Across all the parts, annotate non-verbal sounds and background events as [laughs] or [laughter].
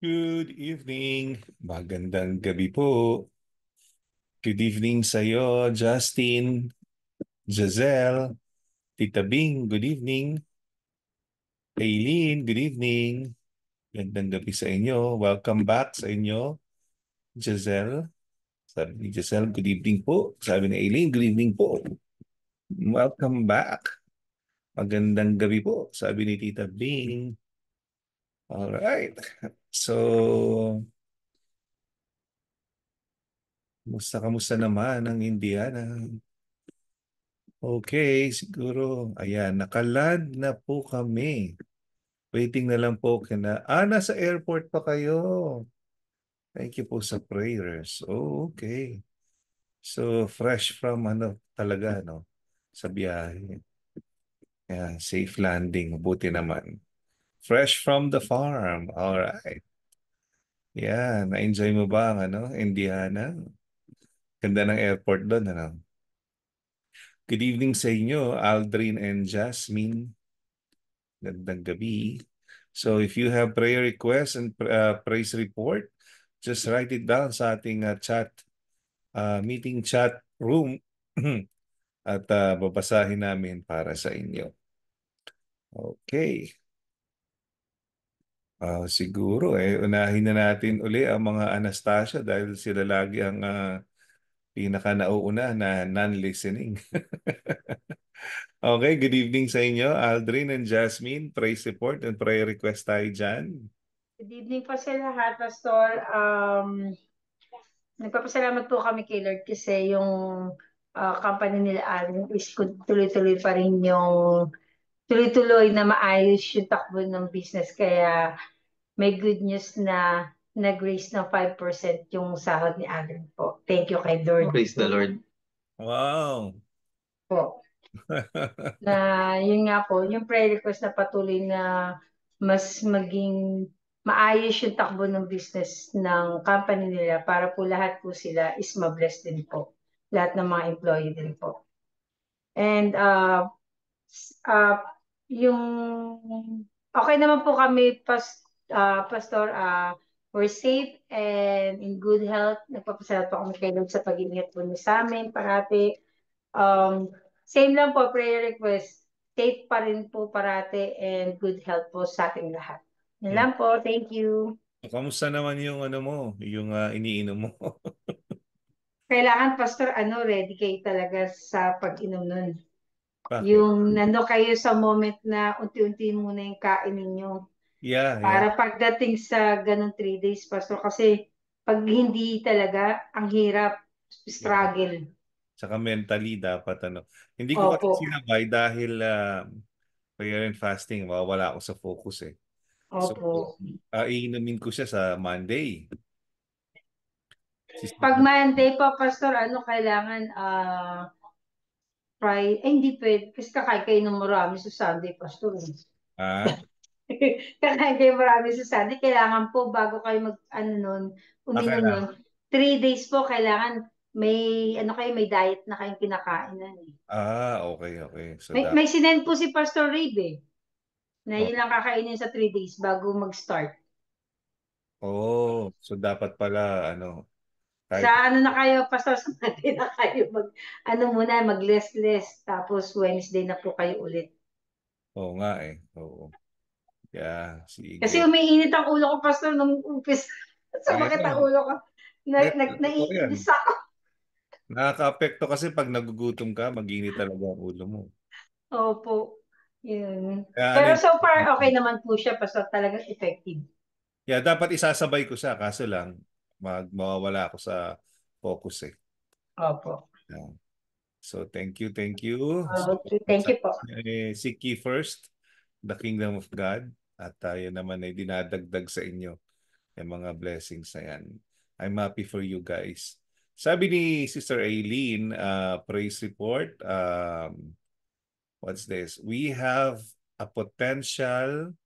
Good evening. Magandang gabi po. Good evening sa iyo, Justin, Giselle, Tita Bing, good evening. Aileen, good evening. Magandang gabi sa inyo. Welcome back sa inyo, Giselle. Sabi ni Giselle, good evening po. Sabi ni Aileen, good evening po. Welcome back. Magandang gabi po. Sabi ni Tita Bing. All right. So, Musta kamusta naman ang Indiana? Okay, siguro. Ayan, nakalad na po kami. Waiting na lang po kina. Ah, nasa airport pa kayo. Thank you po sa prayers. Oh, okay. So, fresh from ano talaga, no? Sa biyahe. Yeah, safe landing. Buti naman. Fresh from the farm. All right. Yeah, Na-enjoy mo ba ang ano, Indiana? Ganda ng airport doon. Ano? Good evening sa inyo, Aldrin and Jasmine. Gandang gabi. So if you have prayer requests and uh, praise report, just write it down sa ating uh, chat, uh, meeting chat room [clears throat] at uh, babasahin namin para sa inyo. Okay. Ah, siguro eh unahin na natin uli ang mga Anastasia dahil sila lagi ang ah, pinaka nauuna na non-listening. [laughs] Okay, good evening sa inyo, Aldrin and Jasmine. Pray support and prayer request tayo dyan. Good evening po sa lahat, Pastor. Um, nagpapasalamat po kami kay Lord kasi yung ah, company nila Alvin is good- tuloy-tuloy pa rin yung tuloy-tuloy na maayos yung takbo ng business. Kaya may good news na nag-raise ng 5% yung sahod ni Alan po. Thank you kay Lord. Praise the Lord. Wow. Po. [laughs] na yun nga po, yung prayer request na patuloy na mas maging maayos yung takbo ng business ng company nila para po lahat po sila is mabless din po. Lahat ng mga employee din po. And uh, uh, yung okay naman po kami past uh, ah, pastor uh, we're safe and in good health. Nagpapasalamat po kami kay Lord sa pag-ingat po niyo sa amin parati. Um, same lang po prayer request. Safe pa rin po parati and good health po sa ating lahat. Yan yeah. lang po. Thank you. Kamusta naman yung ano mo, yung uh, iniinom mo? [laughs] Kailangan pastor ano ready kayo talaga sa pag-inom nun. Bakit? Yung nando kayo sa moment na unti-unti muna yung kain ninyo. Yeah, Para yeah. pagdating sa ganun three days, Pastor, kasi pag hindi talaga, ang hirap, struggle. Yeah. Saka mentally dapat ano. Hindi ko Opo. kasi sinabay dahil uh, um, prayer and fasting, mawawala ako sa focus eh. Opo. So, uh, iinumin ko siya sa Monday. Pag Monday pa, Pastor, ano kailangan, ah, uh, Friday. Ay, hindi pwede. Kasi kakain kayo ng marami sa Sunday, Pastor. Ah. [laughs] kakain kayo marami sa Sunday. Kailangan po, bago kayo mag, ano nun, uminom okay, nun, three days po, kailangan may ano kayo may diet na kayong kinakainan eh. Ah, okay, okay. So may, that... may sinend po si Pastor Rib eh. Na yun oh. lang kakainin sa 3 days bago mag-start. Oh, so dapat pala ano, Right. Sa ano na kayo, Pastor, sa Monday na kayo, mag, ano muna, mag-less-less, tapos Wednesday na po kayo ulit. Oo nga eh, oo. Yeah, sige. Kasi umiinit ang ulo ko, Pastor, nung umpis. Sumakit [laughs] ang ulo ko. Na, na, naiinis ako. Nakaka-apekto kasi pag nagugutom ka, mag-init talaga ang ulo mo. Opo. Yeah, ano Pero so far, okay naman po siya. Pastor, talagang effective. Yeah, dapat isasabay ko siya. Kaso lang, mag mawawala ako sa focus eh. Opo. So thank you, thank you. Uh, thank you po. Eh, seek ye first the kingdom of God at tayo naman ay dinadagdag sa inyo yung mga blessings na yan. I'm happy for you guys. Sabi ni Sister Aileen, uh, praise report, um, what's this? We have a potential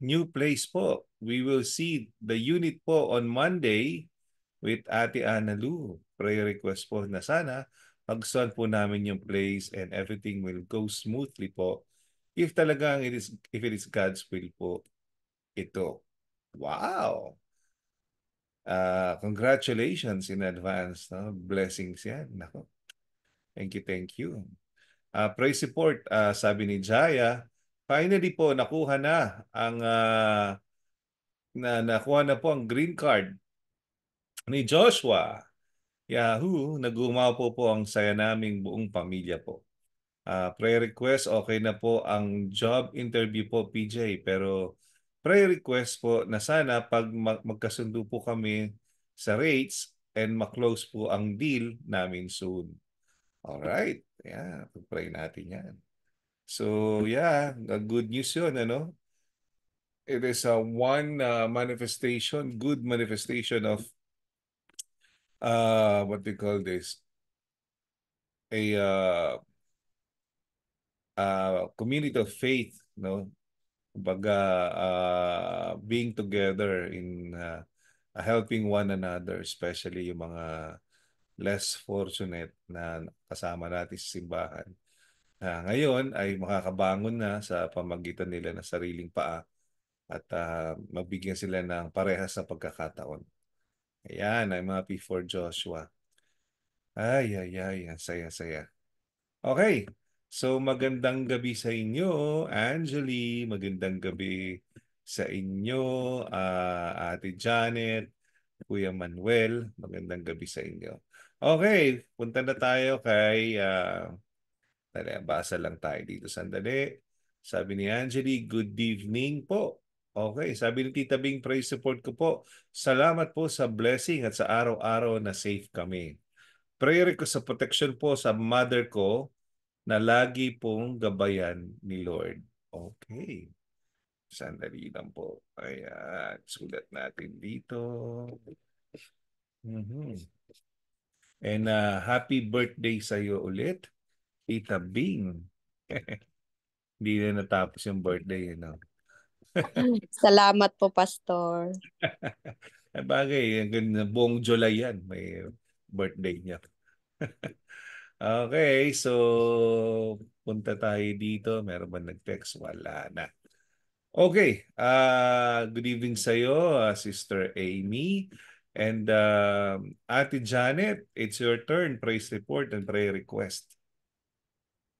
new place po. We will see the unit po on Monday with Ate Ana Lu. Prayer request po na sana pagsuan po namin yung place and everything will go smoothly po if talagang it is if it is God's will po ito. Wow. Uh, congratulations in advance. No? Blessings yan. Nako. Thank you, thank you. Uh, ah, pray support, uh, sabi ni Jaya, Finally po, nakuha na ang uh, na nakuha na po ang green card ni Joshua. Yahoo, nagumaw po po ang saya naming buong pamilya po. Uh, ah, prayer request, okay na po ang job interview po PJ pero prayer request po na sana pag mag- magkasundo po kami sa rates and maklose po ang deal namin soon. All right. Yeah, pray natin 'yan. So yeah, a good news yun, ano? It is a one uh, manifestation, good manifestation of uh, what we call this, a uh, uh, community of faith, no? Kumbaga, uh, being together in uh, helping one another, especially yung mga less fortunate na kasama natin sa simbahan. Uh, ngayon ay makakabangon na sa pamagitan nila ng sariling paa at uh, mabigyan sila ng parehas sa pagkakataon. Ayan, ay mga P4 Joshua. Ay, ay, ay, ang saya-saya. Okay, so magandang gabi sa inyo, Angeli. Magandang gabi sa inyo, uh, Ate Janet, Kuya Manuel. Magandang gabi sa inyo. Okay, punta na tayo kay uh, Tara, basa lang tayo dito sandali. Sabi ni Angeli, good evening po. Okay, sabi ni Tita Bing, praise support ko po. Salamat po sa blessing at sa araw-araw na safe kami. Prayer ko sa protection po sa mother ko na lagi pong gabayan ni Lord. Okay. Sandali lang po. Ayan, sulat natin dito. Mm-hmm. And uh, happy birthday sa iyo ulit. Tita Bing. [laughs] Hindi na natapos yung birthday, you eh, know. [laughs] Salamat po, Pastor. [laughs] Bagay, buong July yan. May birthday niya. okay, so punta tayo dito. Meron ba nag-text? Wala na. Okay, uh, good evening sa iyo, uh, ah, Sister Amy. And uh, Ate Janet, it's your turn. Praise report and prayer request.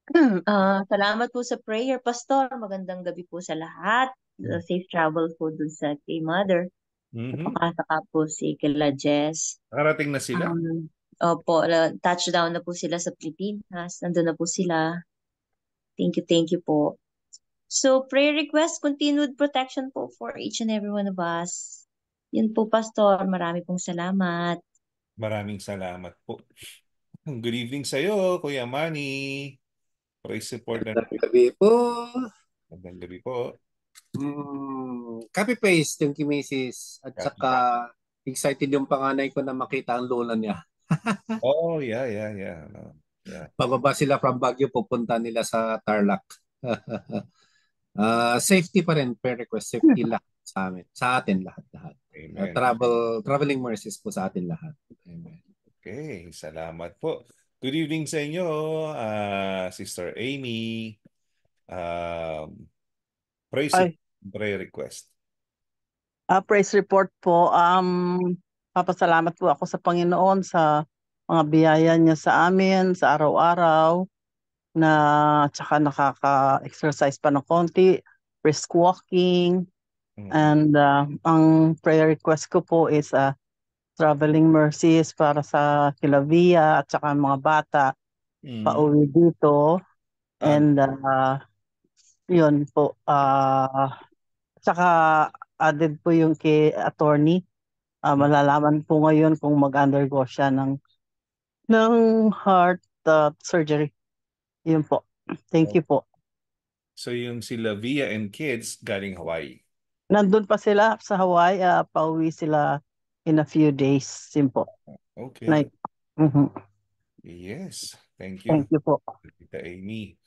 [clears throat] Ah, salamat po sa prayer, Pastor. Magandang gabi po sa lahat. Uh, safe travel po dun sa kay Mother. Mm-hmm. Napakasaka po si Kila Jess. Narating na sila? Um, opo, uh, touchdown na po sila sa Pilipinas. Nandun na po sila. Thank you, thank you po. So, prayer request, continued protection po for each and every one of us. Yun po, Pastor. Marami pong salamat. Maraming salamat po. [clears throat] Good evening sa'yo, Kuya Manny. Praise support na. Ah. Magandang gabi po. Magandang gabi po. Mm, copy paste yung kimisis at copy. saka excited yung panganay ko na makita ang lola niya. [laughs] oh, yeah, yeah, yeah. Ano, yeah. Pababa sila from Baguio, pupunta nila sa Tarlac. uh, [laughs] safety pa rin per request. Safety lahat sa amin. Sa atin lahat. lahat. Amen. Uh, travel, traveling mercies po sa atin lahat. Amen. Okay, salamat po. Good evening sa inyo, uh, Sister Amy. Um, praise Ay. prayer request. Uh, praise report po. Um, papasalamat po ako sa Panginoon sa mga biyaya niya sa amin sa araw-araw na tsaka nakaka-exercise pa ng konti, brisk walking, mm. and uh, ang prayer request ko po is uh, traveling mercies para sa Kilavia at saka mga bata mm. pauwi dito. Ah. And uh, yun po. Uh, saka added po yung kay attorney. Uh, malalaman po ngayon kung mag-undergo siya ng ng heart uh, surgery. Yun po. Thank okay. you po. So yung si Via and kids galing Hawaii. Nandun pa sila sa Hawaii. Uh, pauwi sila in a few days. Simple. Okay. Like, mm-hmm. Yes. Thank you. Thank you po. Tita Amy.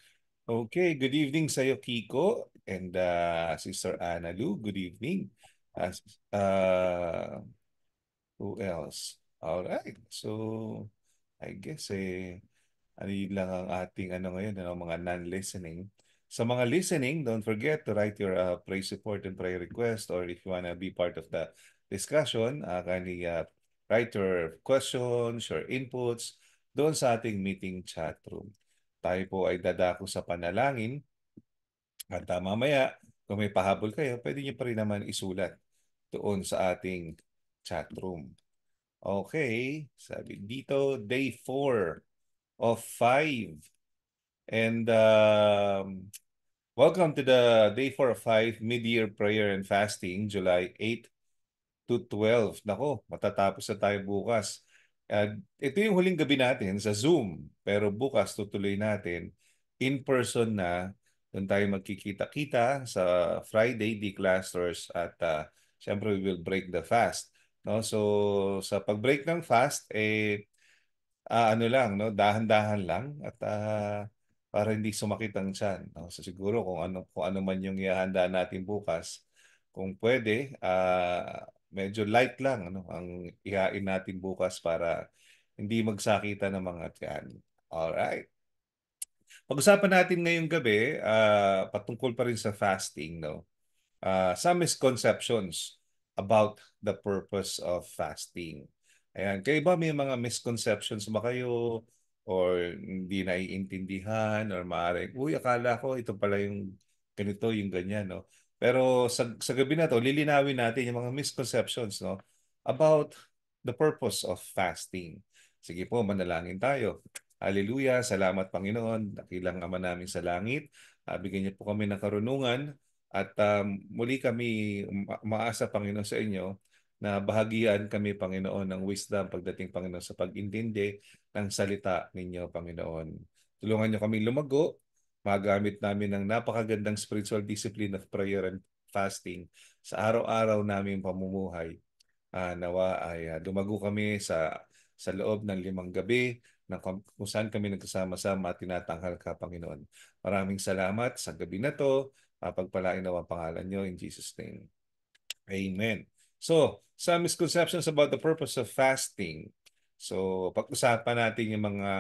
Okay, good evening sa Kiko and uh, Sister Ana Lu. Good evening. as uh, who else? All right. So, I guess eh ano lang ang ating ano ngayon, ano, mga non-listening. Sa mga listening, don't forget to write your uh, praise support and prayer request or if you want to be part of the discussion, uh, kindly uh, write your questions, your inputs doon sa ating meeting chat room. Tayo po ay dadako sa panalangin at uh, mamaya kung may pahabol kayo, pwede niyo pa rin naman isulat doon sa ating chat room. Okay, sabi dito, day 4 of 5. And uh, welcome to the day 4 of 5 mid-year prayer and fasting, July 8 to 12. Nako, matatapos na tayo bukas. At ito yung huling gabi natin sa Zoom. Pero bukas tutuloy natin in person na doon tayo magkikita-kita sa Friday declusters at uh, ah, siyempre we will break the fast. No? So sa pag-break ng fast eh uh, ano lang no, dahan-dahan lang at uh, para hindi sumakit ang tiyan. No? So siguro kung ano kung ano man yung ihahanda natin bukas, kung pwede uh, medyo light lang ano ang ihain natin bukas para hindi magsakita ng mga tiyan. All right. Pag-usapan natin ngayong gabi uh, patungkol pa rin sa fasting no. Uh, some misconceptions about the purpose of fasting. Ayan, kayo ba may mga misconceptions ba kayo or hindi naiintindihan or maaaring, uy, akala ko ito pala yung ganito, yung ganyan, no? Pero sa, sa gabi na to, lilinawin natin yung mga misconceptions no, about the purpose of fasting. Sige po, manalangin tayo. Hallelujah, salamat Panginoon, dakilang Ama namin sa langit. Uh, bigyan niyo po kami ng karunungan at um, muli kami maasa Panginoon sa inyo na bahagian kami Panginoon ng wisdom pagdating Panginoon sa pag-intindi ng salita ninyo Panginoon. Tulungan niyo kami lumago magamit namin ang napakagandang spiritual discipline of prayer and fasting sa araw-araw naming pamumuhay. Uh, nawa ay uh, dumago kami sa sa loob ng limang gabi na kung saan kami nagkasama-sama at tinatanghal ka, Panginoon. Maraming salamat sa gabi na to. Uh, pagpalain nawa ang pangalan nyo in Jesus' name. Amen. So, some misconceptions about the purpose of fasting. So, pag-usapan natin yung mga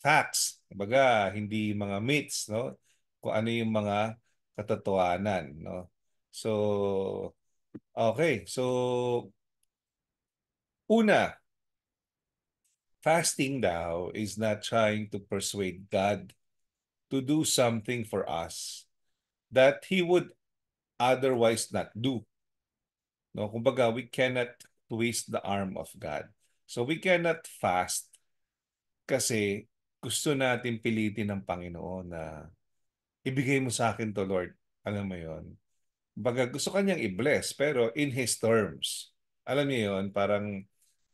facts Baga, hindi mga myths, no? Kung ano yung mga katotohanan, no? So, okay. So, una, fasting now is not trying to persuade God to do something for us that He would otherwise not do. No, kumbaga, we cannot twist the arm of God. So we cannot fast kasi gusto natin pilitin ng Panginoon na ibigay mo sa akin to Lord. Alam mo yon Baga gusto kanyang i-bless pero in His terms. Alam niyo yon parang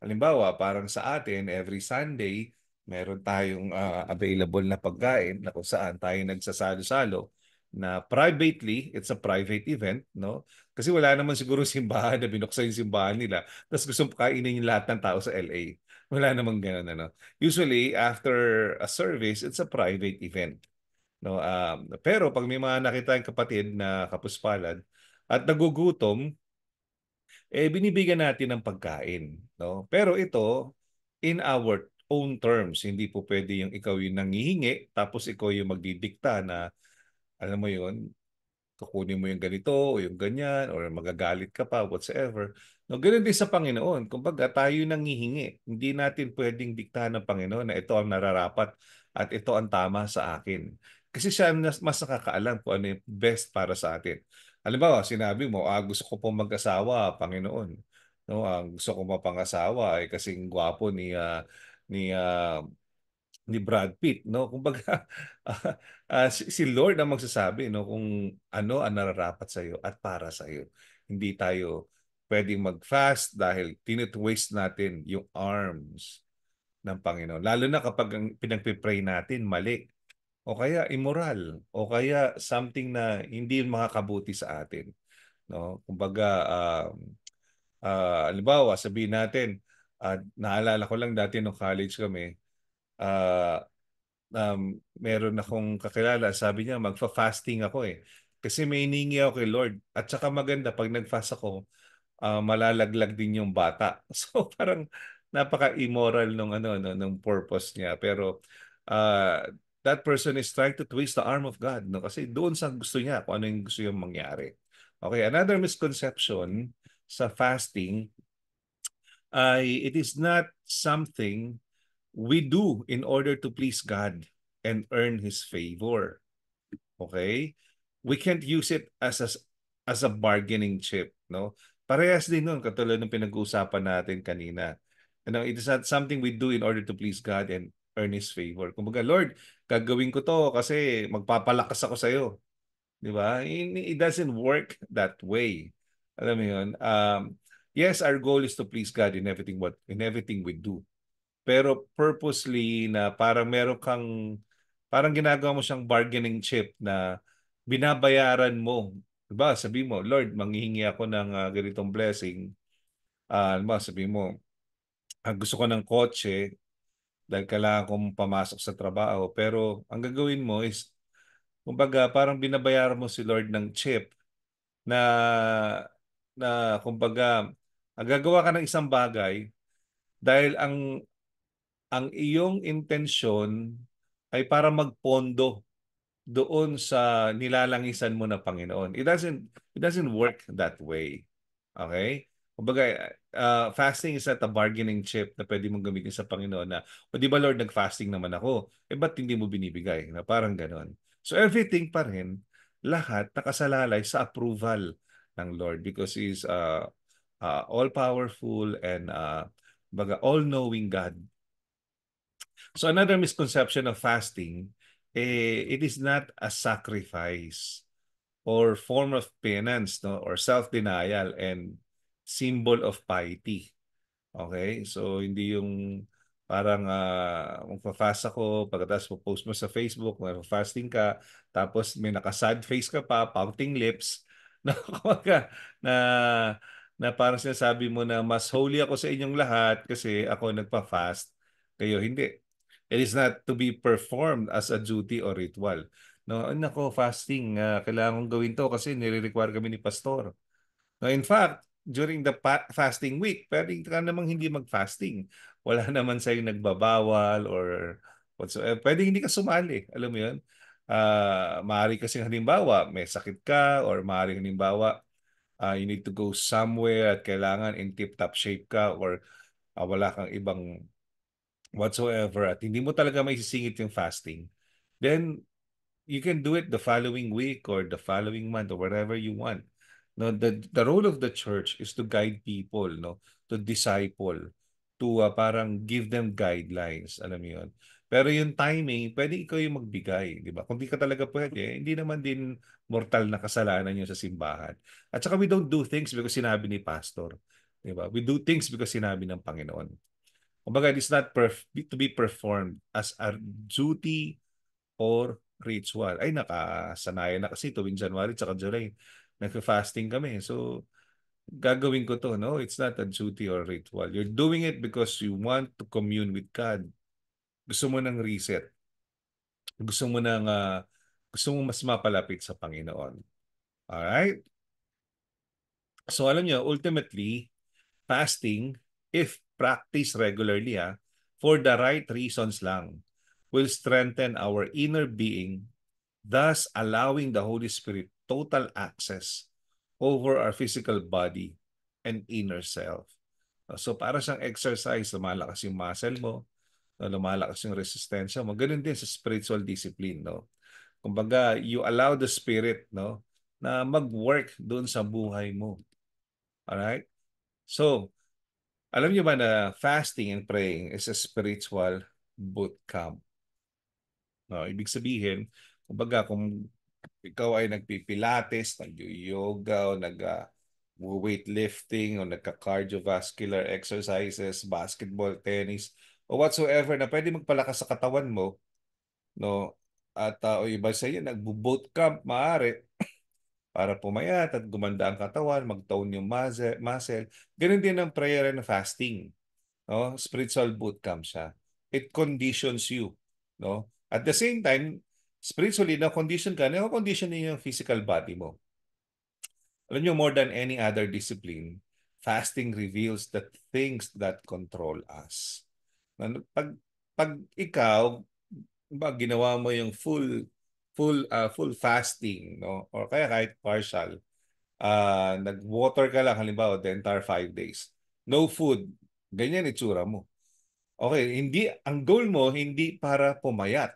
halimbawa parang sa atin every Sunday meron tayong uh, available na pagkain na kung saan tayo nagsasalo-salo na privately, it's a private event, no? Kasi wala naman siguro simbahan na binuksan yung simbahan nila, tapos gusto kainin yung lahat ng tao sa LA. Wala namang ganun. Ano. Usually, after a service, it's a private event. No, um, pero pag may mga nakita yung kapatid na kapuspalad at nagugutom, eh binibigyan natin ng pagkain. No? Pero ito, in our own terms, hindi po pwede yung ikaw yung nangihingi tapos ikaw yung magdidikta na alam mo yon kukunin mo yung ganito o yung ganyan or magagalit ka pa, whatsoever. No, ganoon din sa Panginoon. Kumbaga, tayo nangihingi. Hindi natin pwedeng diktahan ng Panginoon na ito ang nararapat at ito ang tama sa akin. Kasi siya mas nakakaalam kung ano yung best para sa atin. Halimbawa, sinabi mo, ah, gusto ko pong mag-asawa, Panginoon. No, ah, gusto ko mapangasawa ay eh, kasing gwapo ni, uh, ni, uh, ni Brad Pitt. No? [laughs] Kumbaga, uh, uh, si, si Lord ang magsasabi no, kung ano ang nararapat sa iyo at para sa iyo. Hindi tayo pwedeng mag-fast dahil tinitwaste natin yung arms ng Panginoon. Lalo na kapag ang pinagpipray natin mali o kaya immoral o kaya something na hindi makakabuti sa atin. No? Kumbaga, uh, um, ah, uh, alibawa, sabihin natin, uh, naalala ko lang dati nung college kami, uh, um, meron akong kakilala, sabi niya, magfa-fasting ako eh. Kasi may hiningi ako kay Lord. At saka maganda, pag nag-fast ako, uh, malalaglag din yung bata. [laughs] So parang napaka-immoral nung ano no nung purpose niya pero uh, that person is trying to twist the arm of God no kasi doon sa gusto niya kung ano yung gusto yung mangyari. Okay, another misconception sa fasting ay uh, it is not something we do in order to please God and earn his favor. Okay? We can't use it as a, as a bargaining chip, no? Parehas din nun, katulad ng pinag-uusapan natin kanina. Ano, it is not something we do in order to please God and earn His favor. Kumbaga, Lord, gagawin ko to kasi magpapalakas ako sa iyo. Di ba? It doesn't work that way. Alam mo yun? Um, yes, our goal is to please God in everything what in everything we do. Pero purposely na parang meron kang parang ginagawa mo siyang bargaining chip na binabayaran mo Diba, sabi mo, Lord, manghihingi ako ng uh, ganitong blessing. Uh, ah, diba, sabi mo, uh, gusto ko ng kotse dahil kailangan kong pumasok sa trabaho. Pero ang gagawin mo is, kumbaga, parang binabayaran mo si Lord ng chip na, na kumbaga, gagawa ka ng isang bagay dahil ang ang iyong intensyon ay para magpondo doon sa nilalangisan mo na Panginoon. It doesn't it doesn't work that way. Okay? Kumbaga, uh, fasting is not a bargaining chip na pwede mong gamitin sa Panginoon na, o di ba Lord, nag-fasting naman ako, eh ba't hindi mo binibigay? Na parang ganon. So everything pa rin, lahat nakasalalay sa approval ng Lord because He's is uh, uh, all-powerful and uh, baga, all-knowing God. So another misconception of fasting eh, it is not a sacrifice or form of penance no or self-denial and symbol of piety. Okay? So hindi yung parang uh, ah, magpa-fast ako, pagkatapos po-post mo sa Facebook, magpa-fasting ka, tapos may naka-sad face ka pa, pouting lips, [laughs] na, na, na parang sinasabi mo na mas holy ako sa inyong lahat kasi ako nagpa-fast, kayo hindi. It is not to be performed as a duty or ritual. No, nako fasting, uh, kailangan kong gawin to kasi nire-require kami ni pastor. No, in fact, during the fasting week, pwede ka namang hindi mag-fasting. Wala [laughs] naman sa'yo nagbabawal or whatsoever. Pwede hindi ka sumali. Alam mo yun? Uh, maaari kasi halimbawa, may sakit ka or maaari halimbawa, uh, you need to go somewhere at kailangan in tip-top shape ka or uh, wala kang ibang whatsoever at hindi mo talaga may sisingit yung fasting, then you can do it the following week or the following month or whatever you want. No, the, the role of the church is to guide people, no, to disciple, to uh, parang give them guidelines, alam mo yun. Pero yung timing, pwede ikaw yung magbigay, di ba? Kung di ka talaga pwede, hindi naman din mortal na kasalanan yun sa simbahan. At saka we don't do things because sinabi ni pastor, di ba? We do things because sinabi ng Panginoon. Kumbaga, it's not perf- to be performed as a duty or ritual. Ay, nakasanayan na kasi tuwing January tsaka July. Nagka-fasting kami. So, gagawin ko to, no? It's not a duty or ritual. You're doing it because you want to commune with God. Gusto mo ng reset. Gusto mo ng, uh, gusto mo mas mapalapit sa Panginoon. Alright? So, alam niyo, ultimately, fasting, if practice regularly ha, for the right reasons lang, will strengthen our inner being, thus allowing the Holy Spirit total access over our physical body and inner self. Ah, so para sa exercise, lumalakas yung muscle mo, ah, lumalakas yung resistensya mo. Ganun din sa spiritual discipline, no? Kumbaga, you allow the spirit, no, na mag-work doon sa buhay mo. All right? So, alam niyo ba na fasting and praying is a spiritual boot camp? No, ibig sabihin, kumbaga kung ikaw ay nagpipilates, nag-yoga o nag uh, weightlifting o nagka-cardiovascular exercises, basketball, tennis, o whatsoever na pwede magpalakas sa katawan mo, no? At uh, o iba sa iyo, nagbo-boot camp, maaari para pumayat at gumanda ang katawan, mag-tone yung muscle. muscle. Ganun din ang prayer and fasting. No? Spiritual bootcamp siya. It conditions you. No? At the same time, spiritually, na-condition ka, na-condition din yung physical body mo. Alam nyo, more than any other discipline, fasting reveals the things that control us. Pag, pag ikaw, ba, ginawa mo yung full full uh, full fasting no or kaya kahit partial uh, nag-water ka lang halimbawa the entire 5 days no food ganyan itsura mo okay hindi ang goal mo hindi para pumayat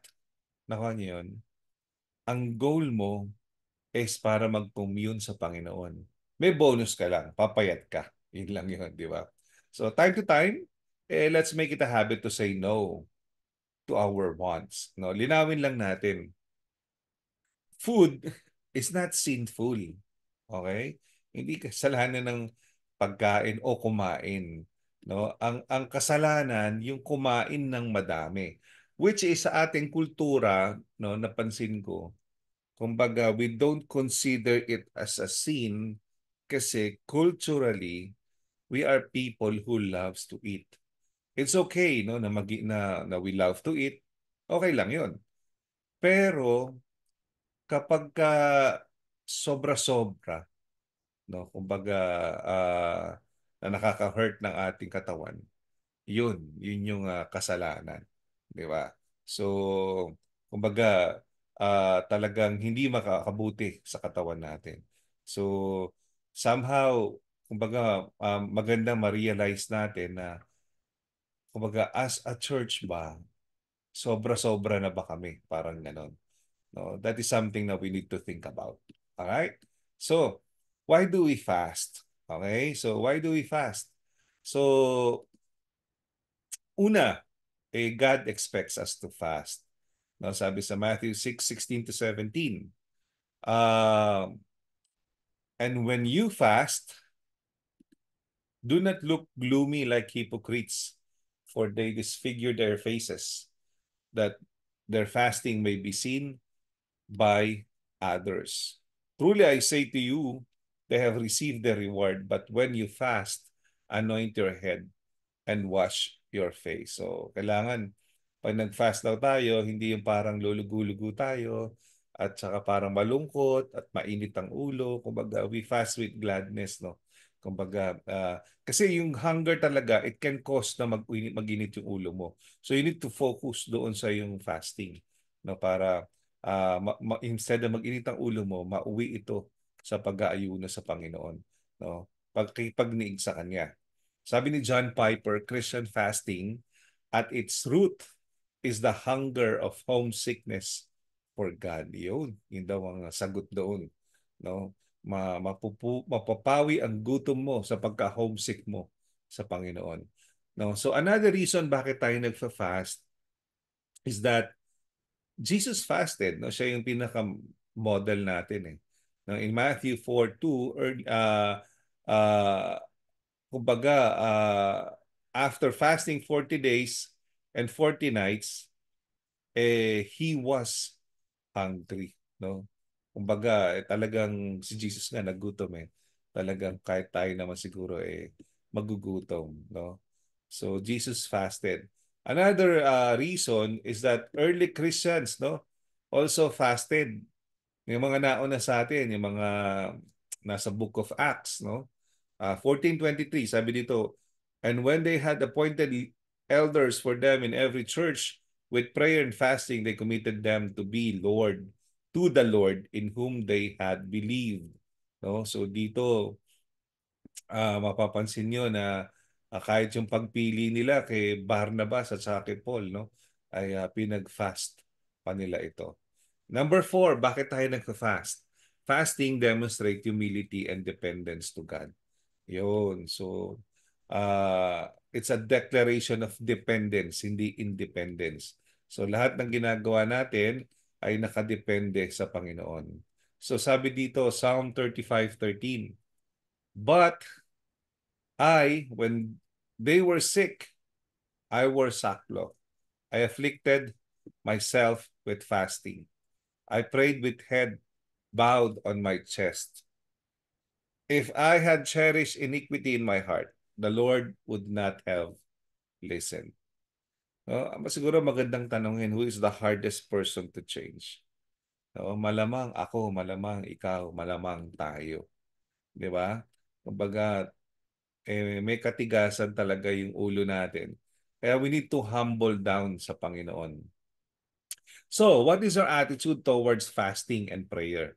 nakuha niyo yun ang goal mo is para mag-commune sa Panginoon may bonus ka lang papayat ka [laughs] yun lang yun di ba so time to time eh, let's make it a habit to say no to our wants. No, linawin lang natin food is not sinful. Okay? Hindi kasalanan ng pagkain o kumain. No? Ang, ang kasalanan, yung kumain ng madami. Which is sa ating kultura, no, napansin ko, kumbaga we don't consider it as a sin kasi culturally, we are people who loves to eat. It's okay no, na, mag- na, na we love to eat. Okay lang yon Pero kapag ka sobra-sobra, no, kumbaga uh, na nakaka-hurt ng ating katawan, yun, yun yung uh, kasalanan, di ba? So, kumbaga uh, talagang hindi makakabuti sa katawan natin. So, somehow, kumbaga uh, maganda ma-realize natin na kumbaga as a church ba, sobra-sobra na ba kami? Parang ganon. No, that is something that we need to think about. All right? So, why do we fast? Okay? So, why do we fast? So, una, eh, God expects us to fast. No, sabi sa Matthew 6, 16 to 17. Um, and when you fast, do not look gloomy like hypocrites, for they disfigure their faces, that their fasting may be seen by others. Truly I say to you, they have received their reward, but when you fast, anoint your head and wash your face. So kailangan, pag nag-fast daw tayo, hindi yung parang lulugulugu tayo, at saka parang malungkot at mainit ang ulo. Kumbaga, we fast with gladness, no? Kumbaga, uh, kasi yung hunger talaga, it can cause na mag-init, mag-init yung ulo mo. So you need to focus doon sa yung fasting no para uh, ma- ma- instead na mag-init ang ulo mo, mauwi ito sa pag-aayuno sa Panginoon. No? Pagkipagniig sa Kanya. Sabi ni John Piper, Christian fasting at its root is the hunger of homesickness for God. Yun, yun daw ang sagot doon. No? Ma mapupu mapapawi ang gutom mo sa pagka-homesick mo sa Panginoon. No? So another reason bakit tayo nagfa-fast is that Jesus fasted, no? Siya yung pinaka-model natin eh. No, in Matthew 4:2 or uh, uh kumbaga uh, after fasting 40 days and 40 nights eh he was hungry, no? Kumbaga eh, talagang si Jesus nga nagutom eh. Talagang kahit tayo naman siguro eh magugutom, no? So Jesus fasted. Another uh, reason is that early Christians no also fasted. Yung mga nauna sa atin, yung mga nasa Book of Acts no. Uh, 14:23 sabi dito, and when they had appointed elders for them in every church with prayer and fasting they committed them to be Lord to the Lord in whom they had believed. No? So dito uh, mapapansin niyo na uh, kahit yung pagpili nila kay Barnabas at sa kay Paul, no, ay uh, ah, pinag pa nila ito. Number four, bakit tayo nag-fast? Fasting demonstrate humility and dependence to God. Yun. So, uh, it's a declaration of dependence, hindi independence. So, lahat ng ginagawa natin ay nakadepende sa Panginoon. So, sabi dito, Psalm 35.13, But I, when They were sick. I wore sackcloth. I afflicted myself with fasting. I prayed with head bowed on my chest. If I had cherished iniquity in my heart, the Lord would not have listened. No, siguro magandang tanongin, who is the hardest person to change? No, malamang ako, malamang ikaw, malamang tayo. Di ba? Kumbaga, eh, may katigasan talaga yung ulo natin. Kaya we need to humble down sa Panginoon. So, what is our attitude towards fasting and prayer?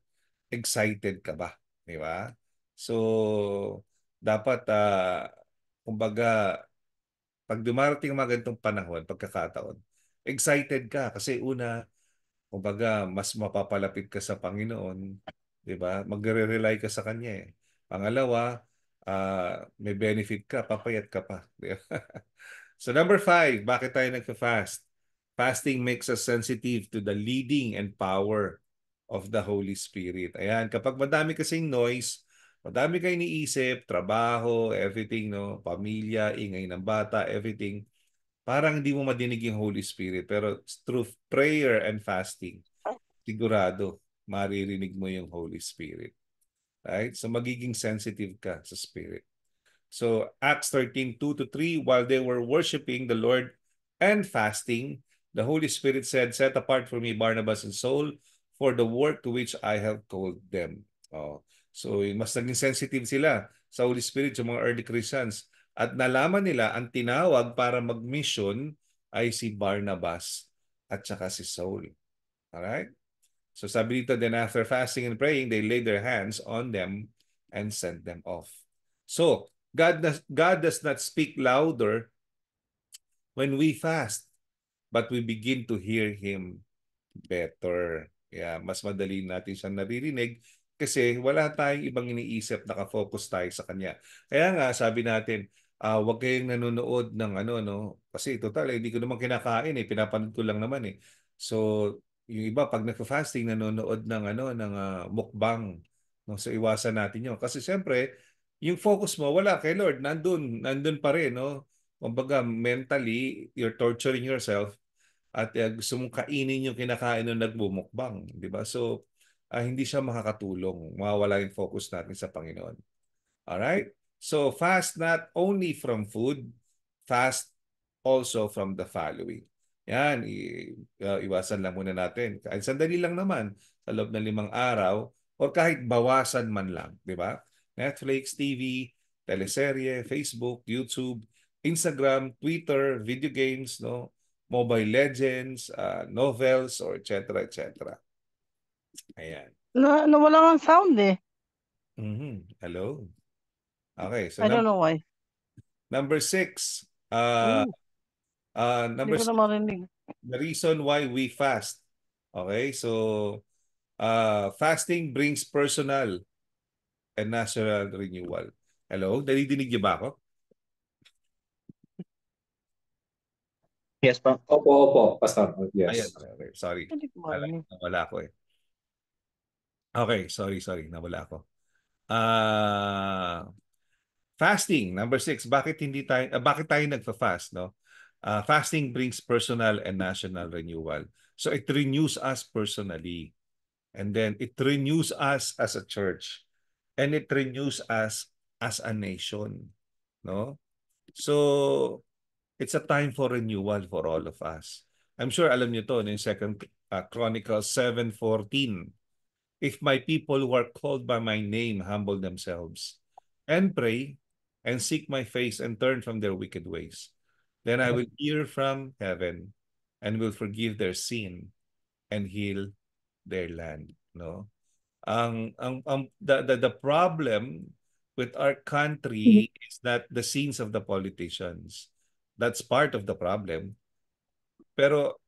Excited ka ba? Di ba? So, dapat, uh, kumbaga, pag dumarating mga ganitong panahon, pagkakataon, excited ka kasi una, kumbaga, mas mapapalapit ka sa Panginoon, 'di ba? Magre-rely ka sa kanya eh. Pangalawa, uh, may benefit ka, papayat ka pa. [laughs] so number five, bakit tayo nagfa fast Fasting makes us sensitive to the leading and power of the Holy Spirit. Ayan, kapag madami kasing noise, madami kayo iniisip, trabaho, everything, no? pamilya, ingay ng bata, everything, parang hindi mo madinig yung Holy Spirit. Pero through prayer and fasting, sigurado maririnig mo yung Holy Spirit. Right? So magiging sensitive ka sa Spirit. So Acts 13:2 to 3, while they were worshiping the Lord and fasting, the Holy Spirit said, Set apart for me Barnabas and Saul for the work to which I have called them. Oh. So eh, mas naging sensitive sila sa Holy Spirit yung mga early Christians. At nalaman nila ang tinawag para mag-mission ay si Barnabas at saka si Saul. All right? So sabi dito, then after fasting and praying, they laid their hands on them and sent them off. So God does, God does not speak louder when we fast, but we begin to hear Him better. Yeah, mas madali natin siyang naririnig kasi wala tayong ibang iniisip, nakafocus tayo sa Kanya. Kaya nga sabi natin, uh, ah, wag kayong nanonood ng ano, no? Kasi total, eh, hindi ko naman kinakain eh, pinapanood ko lang naman eh. So, yung iba pag nagfa-fasting nanonood ng ano ng uh, mukbang. No, so iwasan natin 'yon kasi siyempre yung focus mo wala kay Lord, nandun, nandun pa rin, no? Kumbaga mentally you're torturing yourself at uh, gusto mong kainin yung kinakain ng nagbumukbang, di ba? So uh, hindi siya makakatulong, mawawala yung focus natin sa Panginoon. All right? So fast not only from food, fast also from the following. Yan, i- uh, iwasan lang muna natin. Kahit sandali lang naman sa loob ng limang araw or kahit bawasan man lang, di ba? Netflix, TV, teleserye, Facebook, YouTube, Instagram, Twitter, video games, no? Mobile Legends, uh, novels, or etc. etc. Ayan. Na, nawala ang sound eh. Mm-hmm. Hello? Okay. So I don't know why. Number six, uh, Ooh. Uh, number Hindi ko na marinig. The reason why we fast. Okay, so uh, fasting brings personal and national renewal. Hello, nadidinig niyo ba ako? Yes, pa. Opo, opo, Pastor. Yes. Ayan, okay, sorry. Wala, nawala ako eh. Okay, sorry, sorry. Nawala ako. Uh, fasting, number six. Bakit hindi tayo, uh, bakit tayo nagfa-fast, no? Uh, fasting brings personal and national renewal. So it renews us personally. And then it renews us as a church. And it renews us as a nation. No? So it's a time for renewal for all of us. I'm sure alam niyo to, in Second uh, Chronicles 7.14. If my people who are called by my name humble themselves and pray and seek my face and turn from their wicked ways, Then I mm-hmm. will hear from heaven and will forgive their sin and heal their land. No? Ang, ang, ang, the, the, the problem with our country mm-hmm. is that the sins of the politicians. That's part of the problem. Pero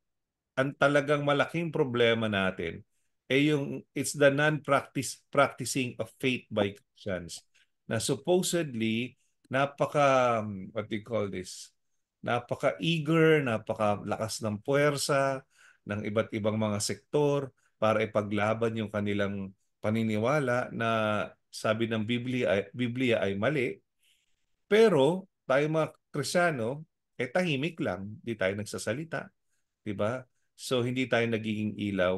ang talagang malaking problema natin ay eh, yung it's the non-practice practicing of faith by Christians na supposedly napaka um, what do you call this napaka-eager, napakalakas ng puwersa ng iba't ibang mga sektor para ipaglaban yung kanilang paniniwala na sabi ng Biblia, Biblia ay mali. Pero tayo mga Krisyano, eh tahimik lang, di tayo nagsasalita, 'di ba? So hindi tayo nagiging ilaw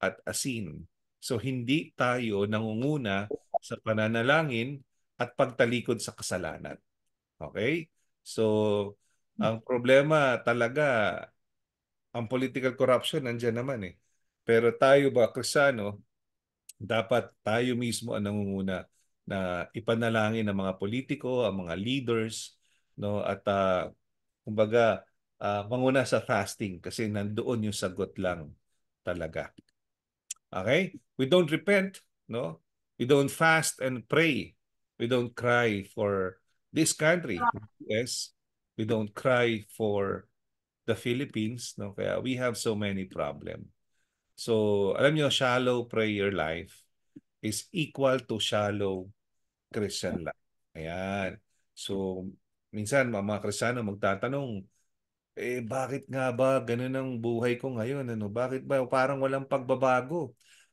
at asin. So hindi tayo nangunguna sa pananalangin at pagtalikod sa kasalanan. Okay? So Hmm. Ang problema talaga, ang political corruption nandiyan naman eh. Pero tayo ba, Kristiyano, dapat tayo mismo ang nangunguna na ipanalangin ang mga politiko, ang mga leaders, no at uh, kumbaga uh, manguna sa fasting kasi nandoon yung sagot lang talaga. Okay? We don't repent, no? We don't fast and pray. We don't cry for this country. Yes. Ah we don't cry for the Philippines, no? Kaya we have so many problem. So, alam niyo, shallow prayer life is equal to shallow Christian life. Ayan. So, minsan mga Kristiyano magtatanong, eh bakit nga ba ganun ang buhay ko ngayon? Ano? Bakit ba parang walang pagbabago?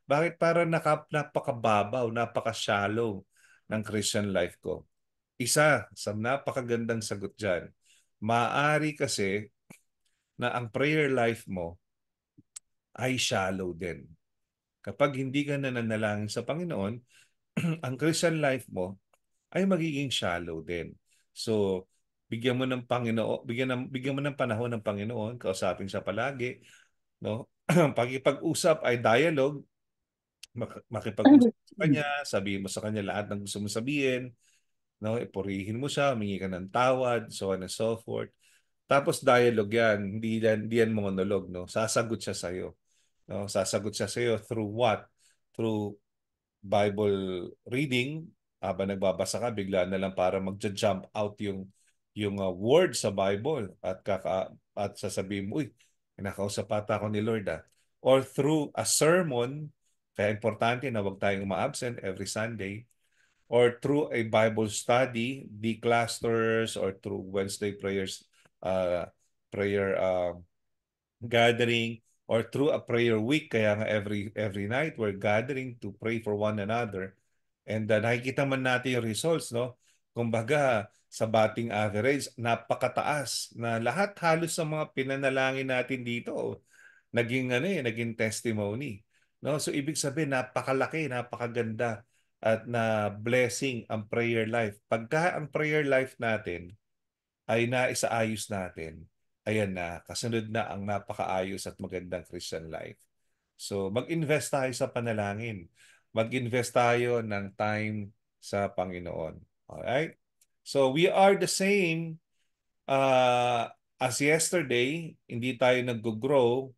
Bakit parang naka, napakababaw, napaka-shallow ng Christian life ko? Isa sa napakagandang sagot dyan Maaari kasi na ang prayer life mo ay shallow din. Kapag hindi ka nananalangin sa Panginoon, [clears throat] ang Christian life mo ay magiging shallow din. So, bigyan mo ng Panginoon, bigyan ng bigyan mo ng panahon ng Panginoon, kausapin siya palagi, no? [clears throat] Pakipag-usap ay dialogue, makipag-usap sa [clears throat] kanya, sabihin mo sa kanya lahat ng gusto mong sabihin, No? Ipurihin mo siya, mingi ka ng tawad, so on and so forth. Tapos dialogue yan, hindi yan, hindi yan monologue. No? Sasagot siya sa iyo No? Sasagot siya sa iyo through what? Through Bible reading, habang nagbabasa ka, bigla na lang para magja-jump out yung yung uh, word sa Bible at kaka at sasabihin mo, uy, kinakausap ata ako ni Lord ah. Or through a sermon, kaya importante na wag tayong ma-absent every Sunday or through a Bible study, the clusters, or through Wednesday prayers, uh, prayer uh, gathering, or through a prayer week, kaya nga every, every night we're gathering to pray for one another. And uh, nakikita man natin yung results, no? Kumbaga, sa batting average, napakataas na lahat halos sa mga pinanalangin natin dito, naging ano eh, naging testimony. No? So ibig sabihin napakalaki, napakaganda at na blessing ang prayer life. Pagka ang prayer life natin ay naisaayos natin, ayan na, kasunod na ang napakaayos at magandang Christian life. So mag-invest tayo sa panalangin. Mag-invest tayo ng time sa Panginoon. Alright? So we are the same uh, as yesterday. Hindi tayo nag-grow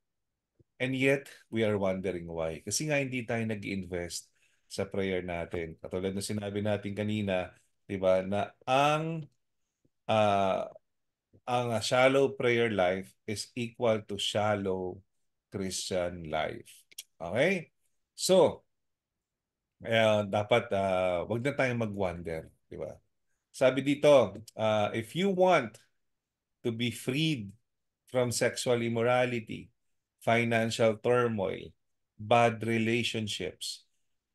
and yet we are wondering why. Kasi nga hindi tayo nag-invest sa prayer natin. Katulad na sinabi natin kanina, 'di ba, na ang uh, ang shallow prayer life is equal to shallow Christian life. Okay? So, eh, dapat uh, wag na tayong magwonder, 'di ba? Sabi dito, uh, if you want to be freed from sexual immorality, financial turmoil, bad relationships,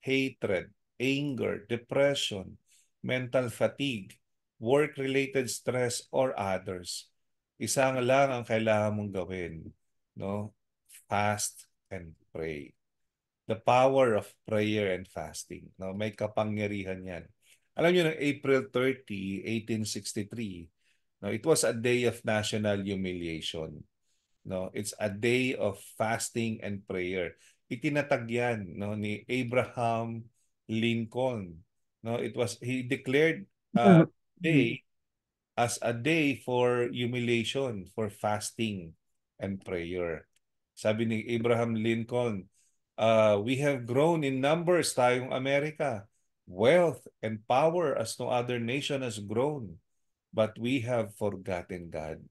hatred, anger, depression, mental fatigue, work-related stress or others. Isang lang ang kailangan mong gawin, no? Fast and pray. The power of prayer and fasting. No, may kapangyarihan 'yan. Alam niyo ng April 30, 1863, no, it was a day of national humiliation. No, it's a day of fasting and prayer itinatag yan no ni Abraham Lincoln no it was he declared a mm-hmm. day as a day for humiliation for fasting and prayer sabi ni Abraham Lincoln uh, we have grown in numbers tayong Amerika wealth and power as no other nation has grown but we have forgotten God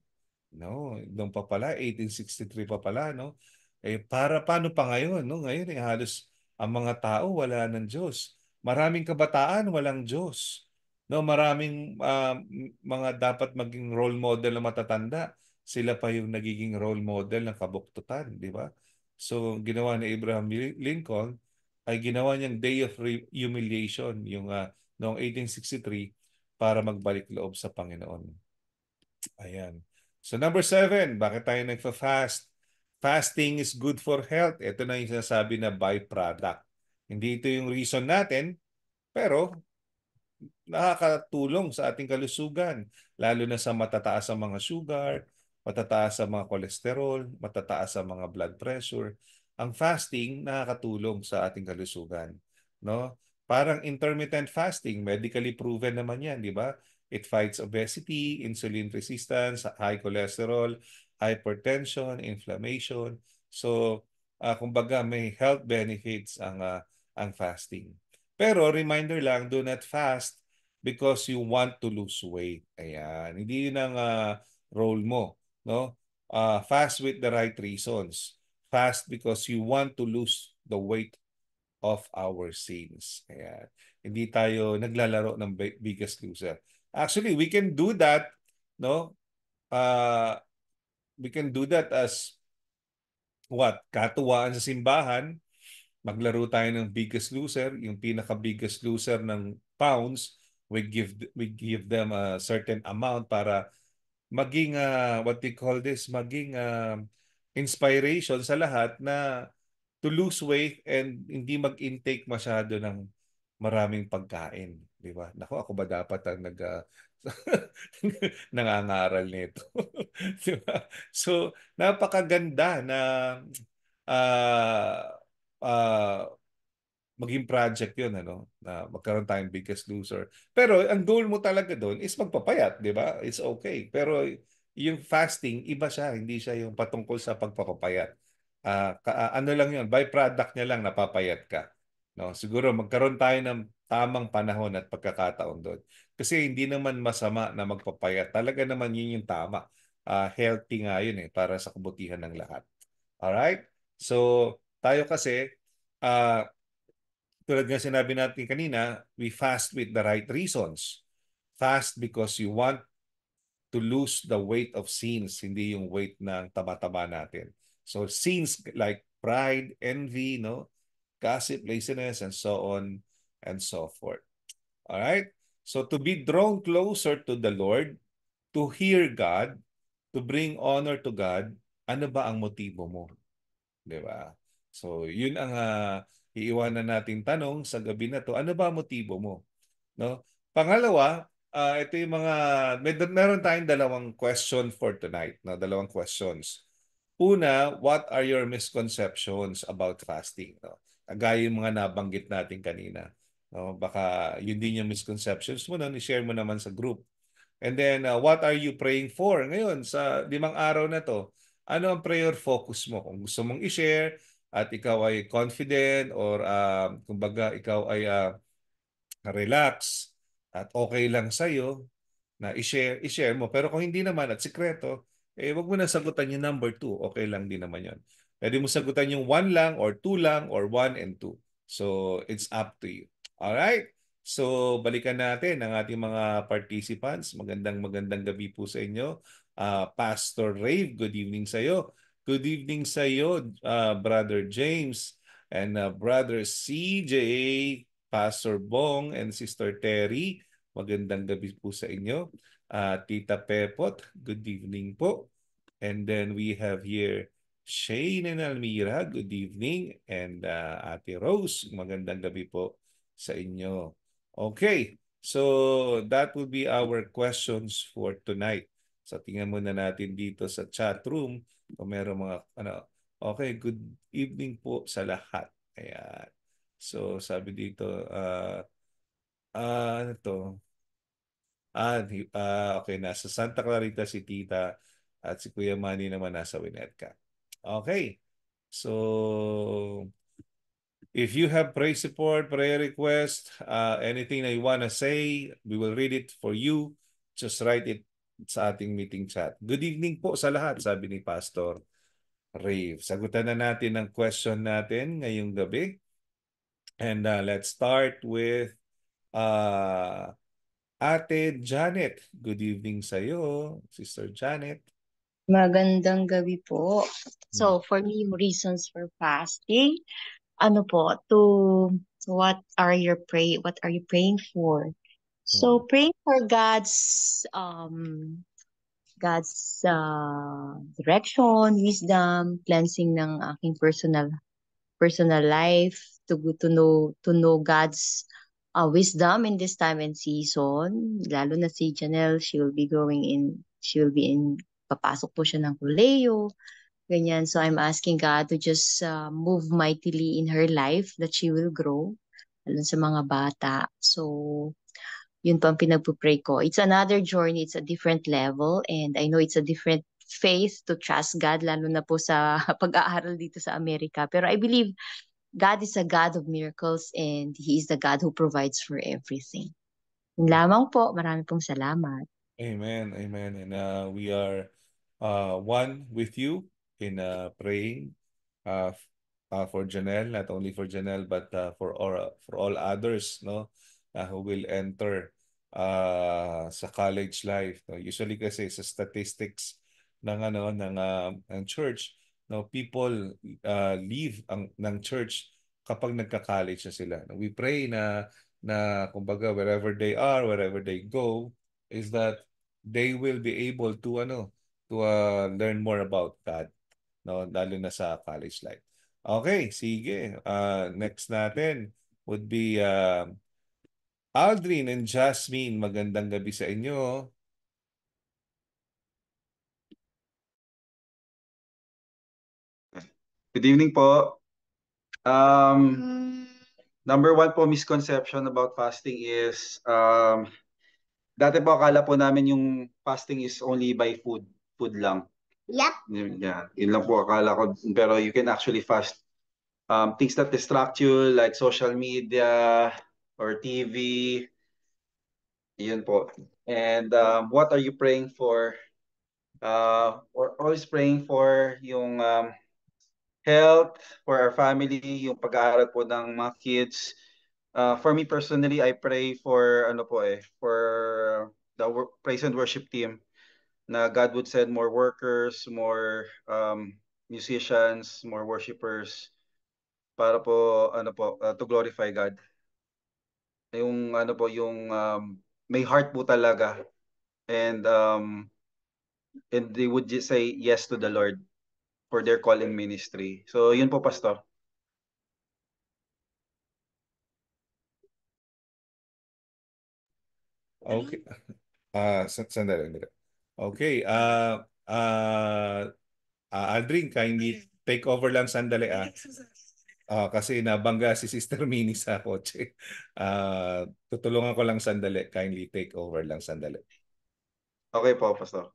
no doon papala 1863 pa pala no eh para paano pa ngayon? No? Ngayon eh, halos ang mga tao wala ng Diyos. Maraming kabataan walang Diyos. No, maraming uh, mga dapat maging role model na matatanda, sila pa yung nagiging role model ng kabuktutan, di ba? So ginawa ni Abraham Lincoln ay ginawa niyang day of humiliation yung uh, noong 1863 para magbalik loob sa Panginoon. Ayan. So number seven, bakit tayo nagfa-fast? Fasting is good for health. Ito na yung sinasabi na byproduct. Hindi ito yung reason natin, pero nakakatulong sa ating kalusugan, lalo na sa matataas sa mga sugar, matataas sa mga kolesterol, matataas sa mga blood pressure. Ang fasting nakakatulong sa ating kalusugan, no? Parang intermittent fasting, medically proven naman 'yan, di ba? It fights obesity, insulin resistance, high cholesterol, hypertension, inflammation. So, uh, kumbaga may health benefits ang uh, ang fasting. Pero reminder lang, do not fast because you want to lose weight. Ayan, hindi yun ang uh, role mo, no? Uh, fast with the right reasons. Fast because you want to lose the weight of our sins. Ayan. Hindi tayo naglalaro ng biggest loser. Actually, we can do that, no? Uh, we can do that as what? Katuwaan sa simbahan. Maglaro tayo ng biggest loser, yung pinaka biggest loser ng pounds, we give we give them a certain amount para maging uh, what we call this, maging uh, inspiration sa lahat na to lose weight and hindi mag-intake masyado ng maraming pagkain. Di ba? Nako, ako ba dapat ang nag, uh, [laughs] nangangaral nito? [laughs] di ba? So, napakaganda na uh, uh, maging project 'yon ano? Na magkaroon tayong biggest loser. Pero ang goal mo talaga doon is magpapayat, di ba? It's okay. Pero yung fasting, iba siya. Hindi siya yung patungkol sa pagpapapayat. Uh, ka, uh, ano lang yun, byproduct niya lang, napapayat ka. No, siguro magkaroon tayo ng tamang panahon at pagkakataon doon. Kasi hindi naman masama na magpapayat. Talaga naman yun yung tama. Uh, healthy nga yun eh para sa kabutihan ng lahat. Alright? So, tayo kasi, uh, tulad nga sinabi natin kanina, we fast with the right reasons. Fast because you want to lose the weight of sins, hindi yung weight ng tama-tama natin. So sins like pride, envy, no, gossip, laziness, and so on and so forth. All right? So to be drawn closer to the Lord, to hear God, to bring honor to God, ano ba ang motibo mo? 'Di ba? So yun ang uh, iiwanan nating tanong sa gabi na to. Ano ba ang motibo mo? No? Pangalawa, uh, ito yung mga may, meron tayong dalawang question for tonight, no? Dalawang questions. Una, what are your misconceptions about fasting? No? Gaya yung mga nabanggit natin kanina No? Baka yun din yung misconceptions mo na i share mo naman sa group. And then, uh, what are you praying for? Ngayon, sa limang araw na to, ano ang prayer focus mo? Kung gusto mong i-share at ikaw ay confident or uh, kumbaga ikaw ay uh, relax at okay lang sa'yo na i-share, i-share mo. Pero kung hindi naman at sikreto, eh wag mo na sagutan yung number 2. Okay lang din naman yon. Pwede mo sagutan yung 1 lang or 2 lang or 1 and 2. So it's up to you. Alright? So balikan natin ang ating mga participants. Magandang magandang gabi po sa inyo. Uh, Pastor Rave, good evening sa iyo. Good evening sa iyo, uh, ah, Brother James and uh, Brother CJ, Pastor Bong and Sister Terry. Magandang gabi po sa inyo. Uh, Tita Pepot, good evening po. And then we have here Shane and Almira, good evening. And uh, Ate Rose, magandang gabi po sa inyo. Okay, so that will be our questions for tonight. So tingnan muna natin dito sa chat room kung meron mga ano. Okay, good evening po sa lahat. Ayan. So sabi dito, uh, uh, ano to? Ah, uh, okay, nasa Santa Clarita si Tita at si Kuya Manny naman nasa Winnetka. Okay. So, If you have prayer support, prayer request, uh, anything na you to say, we will read it for you. Just write it sa ating meeting chat. Good evening po sa lahat, sabi ni Pastor Rave. Sagutan na natin ang question natin ngayong gabi. And uh, let's start with uh, Ate Janet. Good evening sa iyo, Sister Janet. Magandang gabi po. So, for me, reasons for fasting, ano po, to what are your pray, what are you praying for? So mm. praying for God's um God's uh, direction, wisdom, cleansing ng aking personal personal life to to know to know God's uh, wisdom in this time and season. Lalo na si Janelle, she will be growing in she will be in papasok po siya ng Kuleo. Ganyan. So I'm asking God to just uh, move mightily in her life that she will grow lalo sa mga bata. So yun pa ang pinagpupray ko. It's another journey, it's a different level and I know it's a different faith to trust God lalo na po sa [laughs] pag-aaral dito sa Amerika. Pero I believe God is a God of miracles and He is the God who provides for everything. Yun lamang po. Marami pong salamat. Amen. Amen. And uh, we are uh, one with you in uh, praying uh, uh, for Janelle, not only for Janelle, but uh, for, all, for all others no, uh, who will enter uh, sa college life. No? Usually kasi sa statistics ng ano ng uh, ng church, no people uh, leave ang ng church kapag nagka-college na sila. No? We pray na na kumbaga wherever they are, wherever they go is that they will be able to ano to uh, learn more about God no lalo na sa college life. Okay, sige. Uh, next natin would be uh, Aldrin and Jasmine. Magandang gabi sa inyo. Good evening po. Um, number one po misconception about fasting is um, dati po akala po namin yung fasting is only by food, food lang. Yep. Yeah, yun lang po akala ko. Pero you can actually fast um, things that distract you like social media or TV. Yun po. And um, what are you praying for? Uh, or always praying for yung um, health for our family, yung pag-aaral po ng mga kids. Uh, for me personally, I pray for ano po eh, for the praise and worship team na God would send more workers, more um, musicians, more worshipers para po ano po uh, to glorify God. Yung ano po yung um, may heart po talaga and um and they would just say yes to the Lord for their calling ministry. So yun po pastor. Okay. Ah, uh, sandali, sandali. Okay. Uh, uh, uh, Aldrin, kindly take over lang sandali. Ah. Uh, kasi nabangga si Sister [laughs] Mini sa kotse. Uh, tutulungan ko lang sandali. Kindly take over lang sandali. Okay po, Pastor.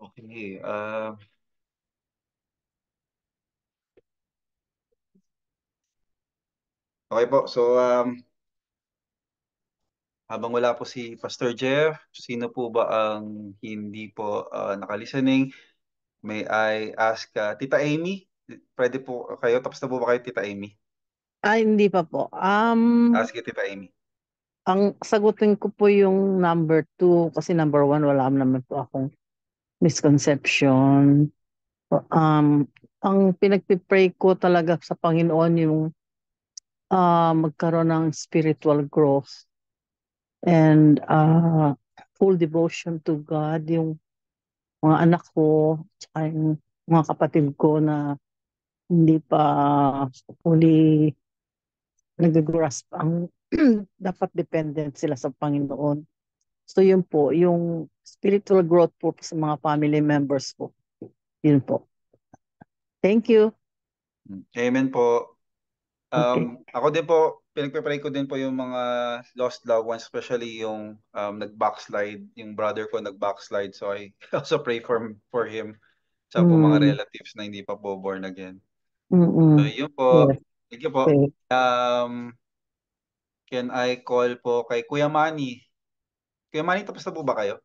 Okay. Uh, okay po. So, um, habang wala po si Pastor Jeff, sino po ba ang hindi po uh, nakalistening? May I ask uh, Tita Amy? Pwede po kayo? Tapos na po ba kayo, Tita Amy? Ah, hindi pa po. Um, ask ah, you, Tita Amy. Ang sagutin ko po yung number 2 kasi number 1 wala naman po akong misconception. Um, ang pinagpipray ko talaga sa Panginoon yung uh, magkaroon ng spiritual growth and uh, full devotion to God, yung mga anak ko, yung mga kapatid ko na hindi pa fully nag-grasp ang [clears throat] dapat dependent sila sa Panginoon. So yun po, yung spiritual growth po sa mga family members po. Yun po. Thank you. Amen po. Um, okay. Ako din po, pinagpe-pray ko din po yung mga lost loved ones, especially yung um, nag-backslide, yung brother ko nag-backslide. So I [laughs] also pray for for him sa mm. po mga mm. relatives na hindi pa po born again. Mm-mm. So yun po. Yes. Thank you po. Okay. Um, can I call po kay Kuya Manny? Kuya Manny, tapos na po ba kayo?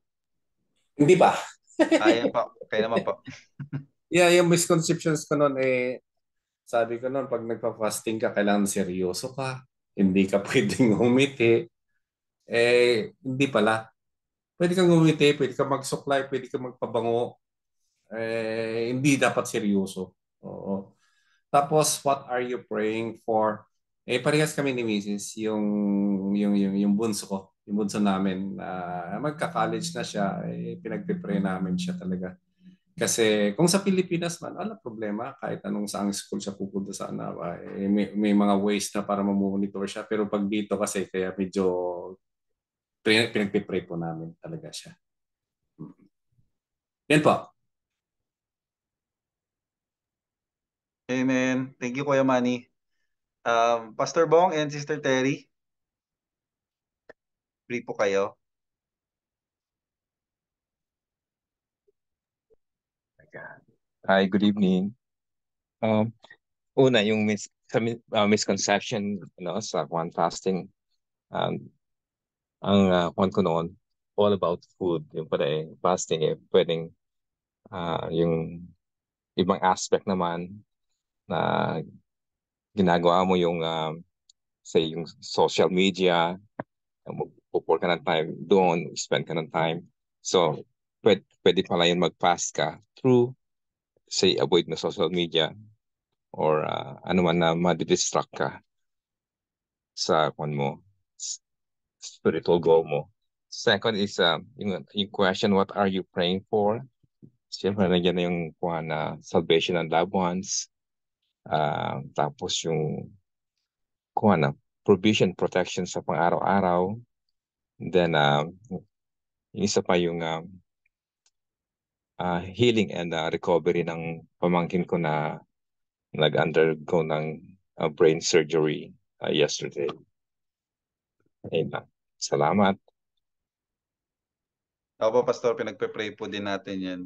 Hindi pa. Ayan [laughs] ah, pa. Okay naman po. [laughs] yeah, yung misconceptions ko noon eh sabi ko noon pag nagpa-fasting ka kailangan seryoso ka hindi ka [laughs] pwedeng umiti, eh, hindi pala. Pwede kang umiti, pwede kang magsuklay, pwede kang magpabango. Eh, hindi dapat seryoso. Oo. Tapos, what are you praying for? Eh, parehas kami ni Mrs. Yung, yung, yung, yung bunso ko. Yung bunso namin. Uh, magka-college na siya. Eh, pinagpipray namin siya talaga. Kasi kung sa Pilipinas man, wala problema. Kahit anong saang school siya pupunta sa anak, eh, may, may mga ways na para mamonitor siya. Pero pag dito kasi, kaya medyo pinagpipray po namin talaga siya. Mm. Yan po. Amen. Thank you, Kuya Manny. Um, Pastor Bong and Sister Terry, free po kayo. Hi, good evening. Um, una, yung mis kami- uh, misconception no, sa one fasting. Um, ang uh, one ko noon, all about food. Yung pala fasting eh, pwedeng uh, yung ibang aspect naman na ginagawa mo yung um, say yung social media, magpupor ka ng time doon, spend ka ng time. So, pwede, pwede pala yun mag-fast ka through say avoid mo social media or uh, ano man na distract ka sa kon mo spiritual goal mo. Second is uh, yung, yung question, what are you praying for? Siyempre, nandiyan na yung kuha na salvation ng loved ones. Uh, tapos yung kuha na provision, protection sa pang-araw-araw. Then, uh, yung isa pa yung um, uh, healing and uh, recovery ng pamangkin ko na nag-undergo ng uh, brain surgery uh, yesterday. Ayun lang. Salamat. Opo, Pastor, pinagpe-pray po din natin yan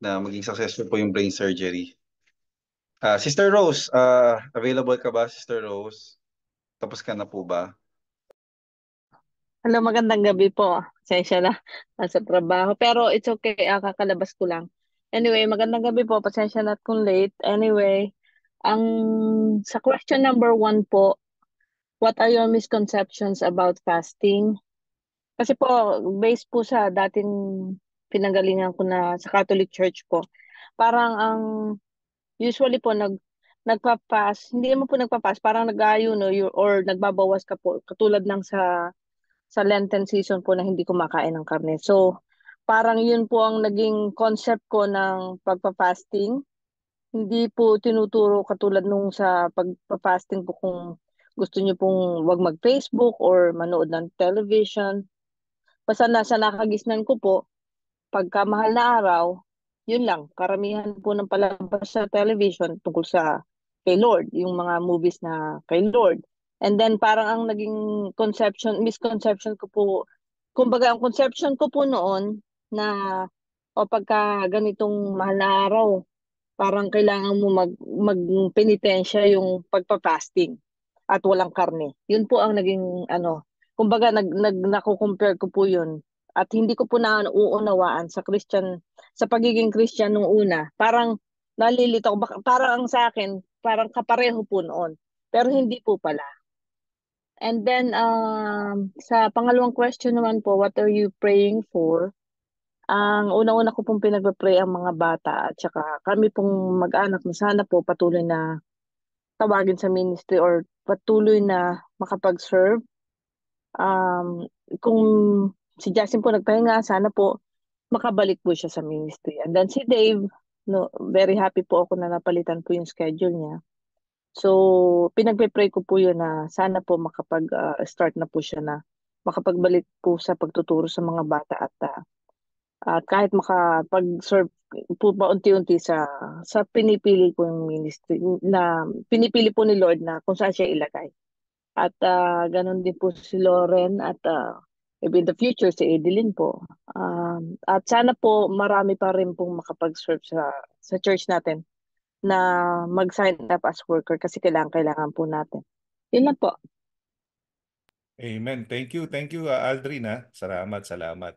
na maging successful po yung brain surgery. Uh, Sister Rose, uh, available ka ba, Sister Rose? Tapos ka na po ba? Hello, magandang gabi po. Pasensya na. Nasa trabaho. Pero it's okay. Ah, kakalabas ko lang. Anyway, magandang gabi po. Pasensya na kung late. Anyway, ang sa question number one po, what are your misconceptions about fasting? Kasi po, based po sa dating pinanggalingan ko na sa Catholic Church po, parang ang usually po nag nagpapas, hindi mo po nagpapas, parang nag-ayuno or nagbabawas ka po, katulad ng sa sa Lenten season po na hindi ko makain ng karne. So, parang yun po ang naging concept ko ng pagpa-fasting. Hindi po tinuturo katulad nung sa pagpa-fasting po kung gusto niyo pong wag mag-Facebook or manood ng television. Basta nasa nakagisnan ko po, pagka mahal na araw, yun lang, karamihan po ng palabas sa television tungkol sa kay Lord, yung mga movies na kay Lord. And then parang ang naging conception, misconception ko po, kumbaga ang conception ko po noon na o pagka ganitong mahal araw, parang kailangan mo mag, magpenitensya yung pagpa-fasting at walang karne. Yun po ang naging ano, kumbaga nag, nag nako-compare ko po yun at hindi ko po na uunawaan sa Christian sa pagiging Christian nung una. Parang nalilito ko parang sa akin, parang kapareho po noon. Pero hindi po pala. And then, um, sa pangalawang question naman po, what are you praying for? Ang una-una ko pong pinagpa-pray ang mga bata at saka kami pong mag-anak na sana po patuloy na tawagin sa ministry or patuloy na makapag-serve. Um, kung si Justin po nagpahinga, sana po makabalik po siya sa ministry. And then si Dave, no, very happy po ako na napalitan po yung schedule niya. So, pinagpe-pray ko po yun na sana po makapag-start ah, uh, na po siya na makapagbalik po sa pagtuturo sa mga bata at uh, at kahit makapag-serve po paunti-unti sa sa pinipili ko yung ministry na pinipili po ni Lord na kung saan siya ilagay. At uh, ganun din po si Loren at uh, maybe in the future si Adeline po. Um, uh, at sana po marami pa rin pong makapag-serve sa sa church natin na mag-sign up as worker kasi kailangan kailangan po natin. Yun lang mm. po. Amen. Thank you. Thank you, uh, Aldrin. Ha? Ah. Salamat, salamat.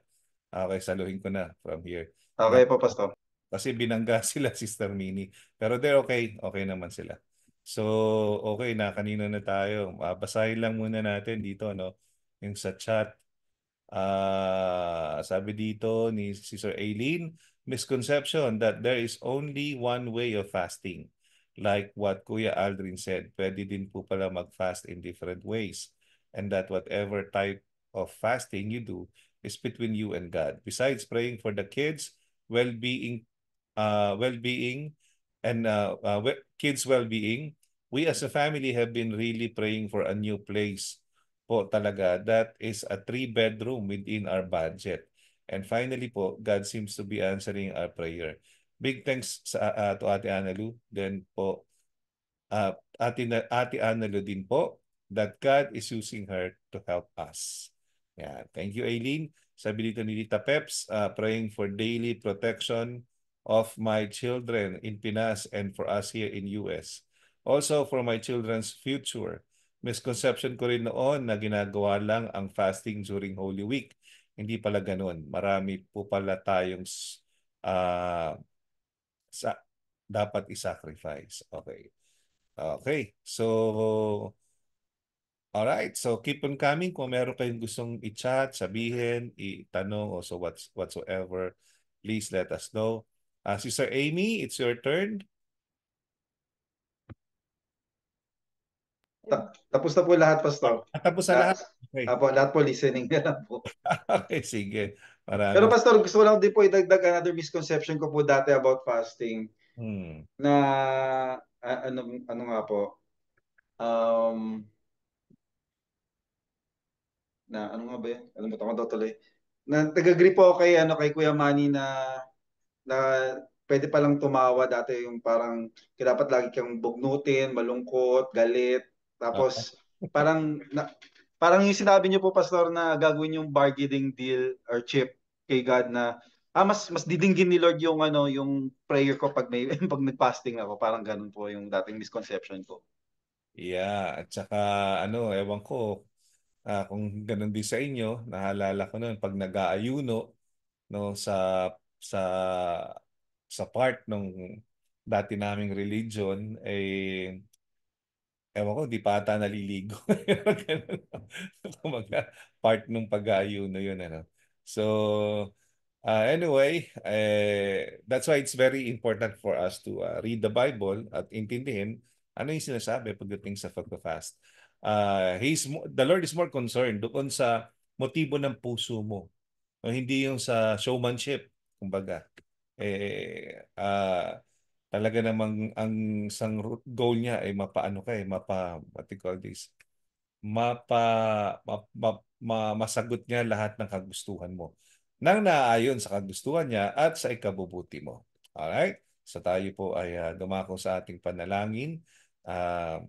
Okay, saluhin ko na from here. Okay po, Pastor. Kasi binangga [laughs] sila, Sister Mini. Pero they're okay. Okay naman sila. So, okay na. Kanina na tayo. Uh, basahin lang muna natin dito, no? Yung sa chat. Uh, sabi dito ni Sister Aileen, misconception that there is only one way of fasting. Like what Kuya Aldrin said, pwede din po pala mag-fast in different ways. And that whatever type of fasting you do is between you and God. Besides praying for the kids, well-being, uh, well-being, and uh, uh, kids' well-being, we as a family have been really praying for a new place po talaga that is a three-bedroom within our budget. And finally po, God seems to be answering our prayer. Big thanks sa, uh, to Ate Analu. Then po, uh, Ate, Ate Analu din po that God is using her to help us. Yeah. Thank you, Aileen. Sabi dito ni Rita Peps, uh, praying for daily protection of my children in Pinas and for us here in US. Also for my children's future. Misconception ko rin noon na ginagawa lang ang fasting during Holy Week hindi pala ganun. Marami po pala tayong uh, sa, dapat i-sacrifice. Okay. Okay. So, All right. so keep on coming kung meron kayong gustong i-chat, sabihin, itanong, o so what's, whatsoever, please let us know. Uh, Sister Amy, it's your turn. Ta- tapos na po lahat, Pastor. At ah, tapos na lahat? Okay. Apo, lahat po listening na lang po. [laughs] okay, sige. Para Pero Pastor, gusto ko lang din po idagdag another misconception ko po dati about fasting. Hmm. Na, uh, ano, ano nga po, um, na ano nga ba yun? Alam mo, tama daw tuloy. Na, nag-agree po ako kay, ano, kay Kuya Manny na, na pwede palang tumawa dati yung parang dapat lagi kang bugnutin, malungkot, galit, tapos, [laughs] parang, na, parang yung sinabi niyo po, Pastor, na gagawin yung bargaining deal or chip kay God na, ah, mas, mas didinggin ni Lord yung, ano, yung prayer ko pag, may, [laughs] pag nag-fasting ako. Parang ganun po yung dating misconception ko. Yeah, at saka ano, ewan ko uh, kung ganun din sa inyo, nahalala ko noon pag nag-aayuno no sa sa sa part nung dati naming religion ay eh, ewan ko, di pa ata naliligo. [laughs] Kumaga, part ng pag-ayo na yun. Ano. So, uh, anyway, eh, that's why it's very important for us to uh, read the Bible at intindihin ano yung sinasabi pagdating sa pagpa-fast. Uh, he's, the Lord is more concerned doon sa motibo ng puso mo. No, hindi yung sa showmanship, kumbaga. Eh, uh, talaga namang ang isang goal niya ay mapaano ka eh, mapa, what do you call this, mapa, ma, ma, ma, masagot niya lahat ng kagustuhan mo nang naaayon sa kagustuhan niya at sa ikabubuti mo. all Alright? So tayo po ay uh, dumako sa ating panalangin. Uh,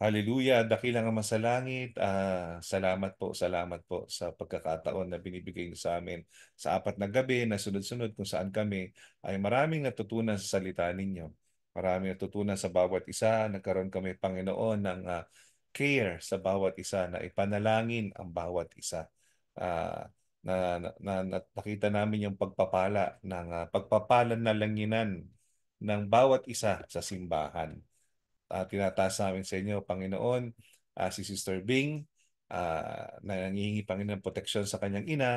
Hallelujah, dakilang ama sa langit, uh, salamat po, salamat po sa pagkakataon na binibigay niyo sa amin sa apat na gabi na sunod-sunod kung saan kami ay maraming natutunan sa salita ninyo. Maraming natutunan sa bawat isa, nagkaroon kami Panginoon ng uh, care sa bawat isa na ipanalangin ang bawat isa. Uh, na, na, na, na nakita namin yung pagpapala ng uh, pagpapalan na langinan ng bawat isa sa simbahan uh, tinataas namin sa inyo, Panginoon, uh, si Sister Bing, uh, na nangihingi Panginoon ng proteksyon sa kanyang ina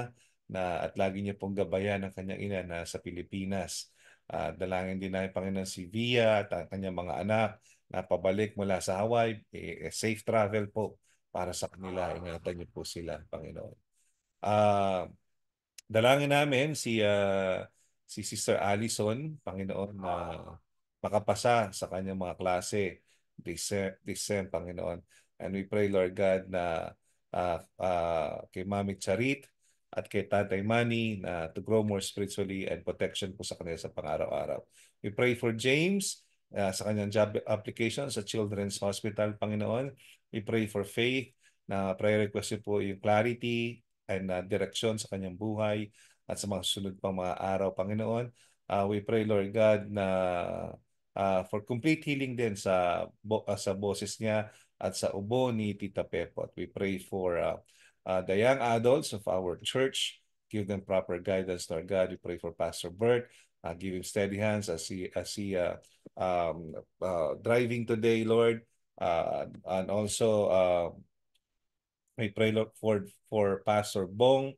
na at lagi niya pong gabayan ang kanyang ina na sa Pilipinas. Uh, dalangin din namin Panginoon si Via at ang kanyang mga anak na pabalik mula sa Hawaii. Eh, eh, safe travel po para sa kanila. Ingatan niyo po sila, Panginoon. Uh, dalangin namin si uh, si Sister Allison, Panginoon, na uh, makapasa sa kanyang mga klase this, this sem, Panginoon. And we pray, Lord God, na uh, uh, kay Mami Charit at kay Tatay Manny na to grow more spiritually and protection po sa kanila sa pang-araw-araw. We pray for James uh, sa kanyang job application sa Children's Hospital, Panginoon. We pray for faith na prayer request po yung clarity and uh, direksyon sa kanyang buhay at sa mga sunod pang mga araw, Panginoon. Uh, we pray, Lord God, na uh, for complete healing din sa uh, sa boses niya at sa ubo ni Tita Pepo. At we pray for uh, uh, the young adults of our church. Give them proper guidance, Lord God. We pray for Pastor Bert. Uh, give him steady hands as he, as he uh, um, uh, driving today, Lord. Uh, and also, uh, we pray Lord, for, for Pastor Bong,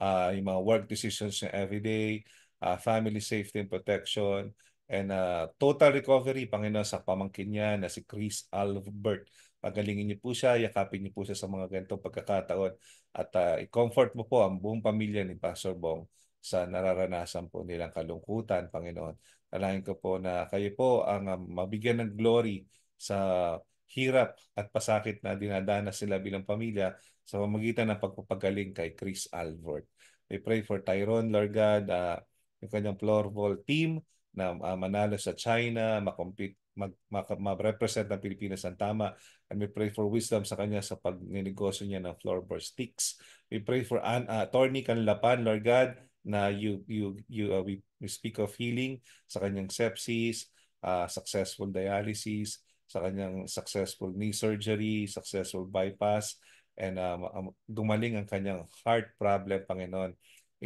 uh, yung mga work decisions niya everyday, uh, family safety and protection, And uh, total recovery, Panginoon, sa pamangkin niya na si Chris Albert. Pagalingin niyo po siya, yakapin niyo po siya sa mga ganitong pagkakataon at uh, i-comfort mo po ang buong pamilya ni Pastor Bong sa nararanasan po nilang kalungkutan, Panginoon. Alahin ko po na kayo po ang uh, mabigyan ng glory sa hirap at pasakit na dinadanas sila bilang pamilya sa pamagitan ng pagpapagaling kay Chris Albert. We pray for Tyrone, Lord God, uh, yung kanyang floorball team, na uh, manalo sa China, makompete mag, mag, ma-represent ng Pilipinas ng tama. And we pray for wisdom sa kanya sa pagnegosyo niya ng floorboard sticks. We pray for an uh, attorney Canlapan, Lord God, na you you you uh, we, we speak of healing sa kanyang sepsis, uh, successful dialysis, sa kanyang successful knee surgery, successful bypass and um, um, dumaling ang kanyang heart problem Panginoon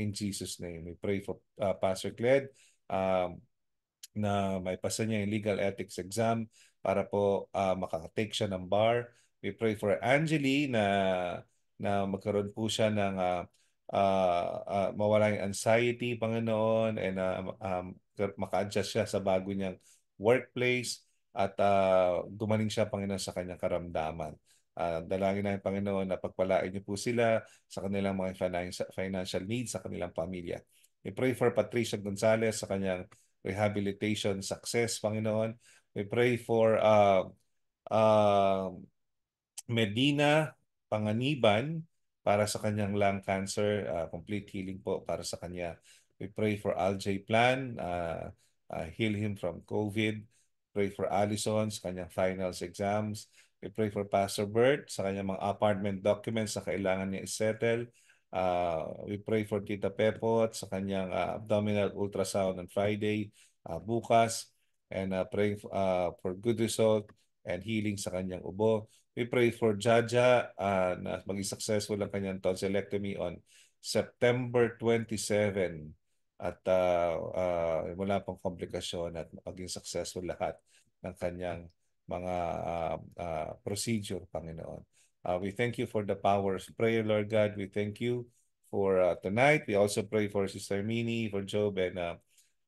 in Jesus name. We pray for uh, Pastor Gled um, na may pasa niya yung legal ethics exam para po uh, makaka-take siya ng bar. We pray for Angeli na na magkaroon po siya ng uh, uh, uh, mawala yung anxiety, Panginoon, and uh, um, maka-adjust siya sa bago niyang workplace at uh, gumaling siya, Panginoon, sa kanyang karamdaman. Uh, dalangin namin, Panginoon, na pagpalain niyo po sila sa kanilang mga financial needs, sa kanilang pamilya. We pray for Patricia Gonzalez sa kanyang rehabilitation success, Panginoon. We pray for uh, uh, Medina Panganiban para sa kanyang lung cancer, uh, complete healing po para sa kanya. We pray for Aljay Plan, uh, uh, heal him from COVID. Pray for Allison sa kanyang finals exams. We pray for Pastor Bert sa kanyang mga apartment documents na kailangan niya isettle. settle Uh, we pray for Tita Pepo at sa kanyang uh, abdominal ultrasound on Friday, uh, bukas, and uh, praying uh, for good result and healing sa kanyang ubo. We pray for Jaja uh, na maging successful ang kanyang tonsillectomy on September 27 at uh, uh, wala pang komplikasyon at maging successful lahat ng kanyang mga uh, uh, procedure, Panginoon. Uh, we thank you for the power of prayer, Lord God. We thank you for uh, tonight. We also pray for Sister Mini, for Job, and uh,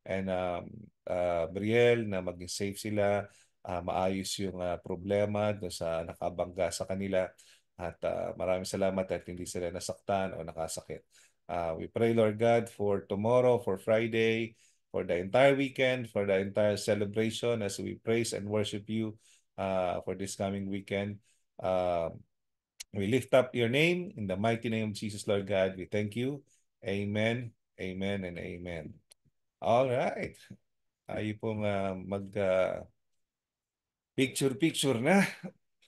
and um, uh, Brielle na maging safe sila, uh, maayos yung uh, problema do sa nakabangga sa kanila. At uh, maraming salamat at hindi sila nasaktan o nakasakit. Uh, we pray, Lord God, for tomorrow, for Friday, for the entire weekend, for the entire celebration as we praise and worship you uh, for this coming weekend. Uh, We lift up your name in the mighty name of Jesus, Lord God. We thank you. Amen, amen, and amen. All right. Tayo pong uh, mag uh, ah, picture picture na.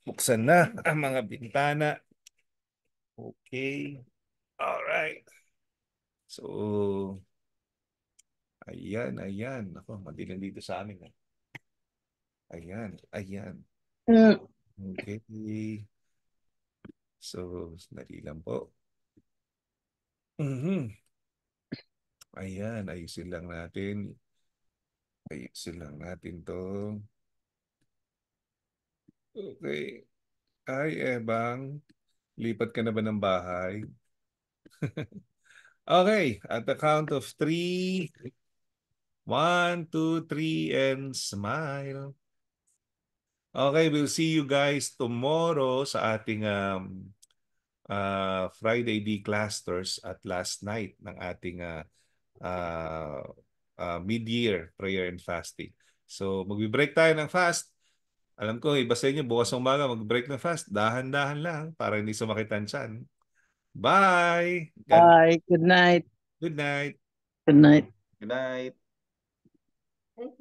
Buksan na [laughs] ang mga bintana. Okay. All right. So ayan, ayan. Ako, madilim dito sa amin. Eh. Ayan, ayan. Mm. Okay. So, sandali lang po. Mm-hmm. Ayan, ayusin lang natin. Ayusin lang natin to. Okay. Ay, Ebang. Lipat ka na ba ng bahay? [laughs] okay, at the count of three. One, two, three, and smile. Okay, we'll see you guys tomorrow sa ating um, uh, Friday D clusters at last night ng ating uh, uh, uh, mid-year prayer and fasting. So magbe-break tayo ng fast. Alam ko, iba sa inyo, bukas umaga mag-break ng fast. Dahan-dahan lang para hindi sumakitan siyan. Bye! God... Bye! Good night! Good night! Good night! Good night! Thank you.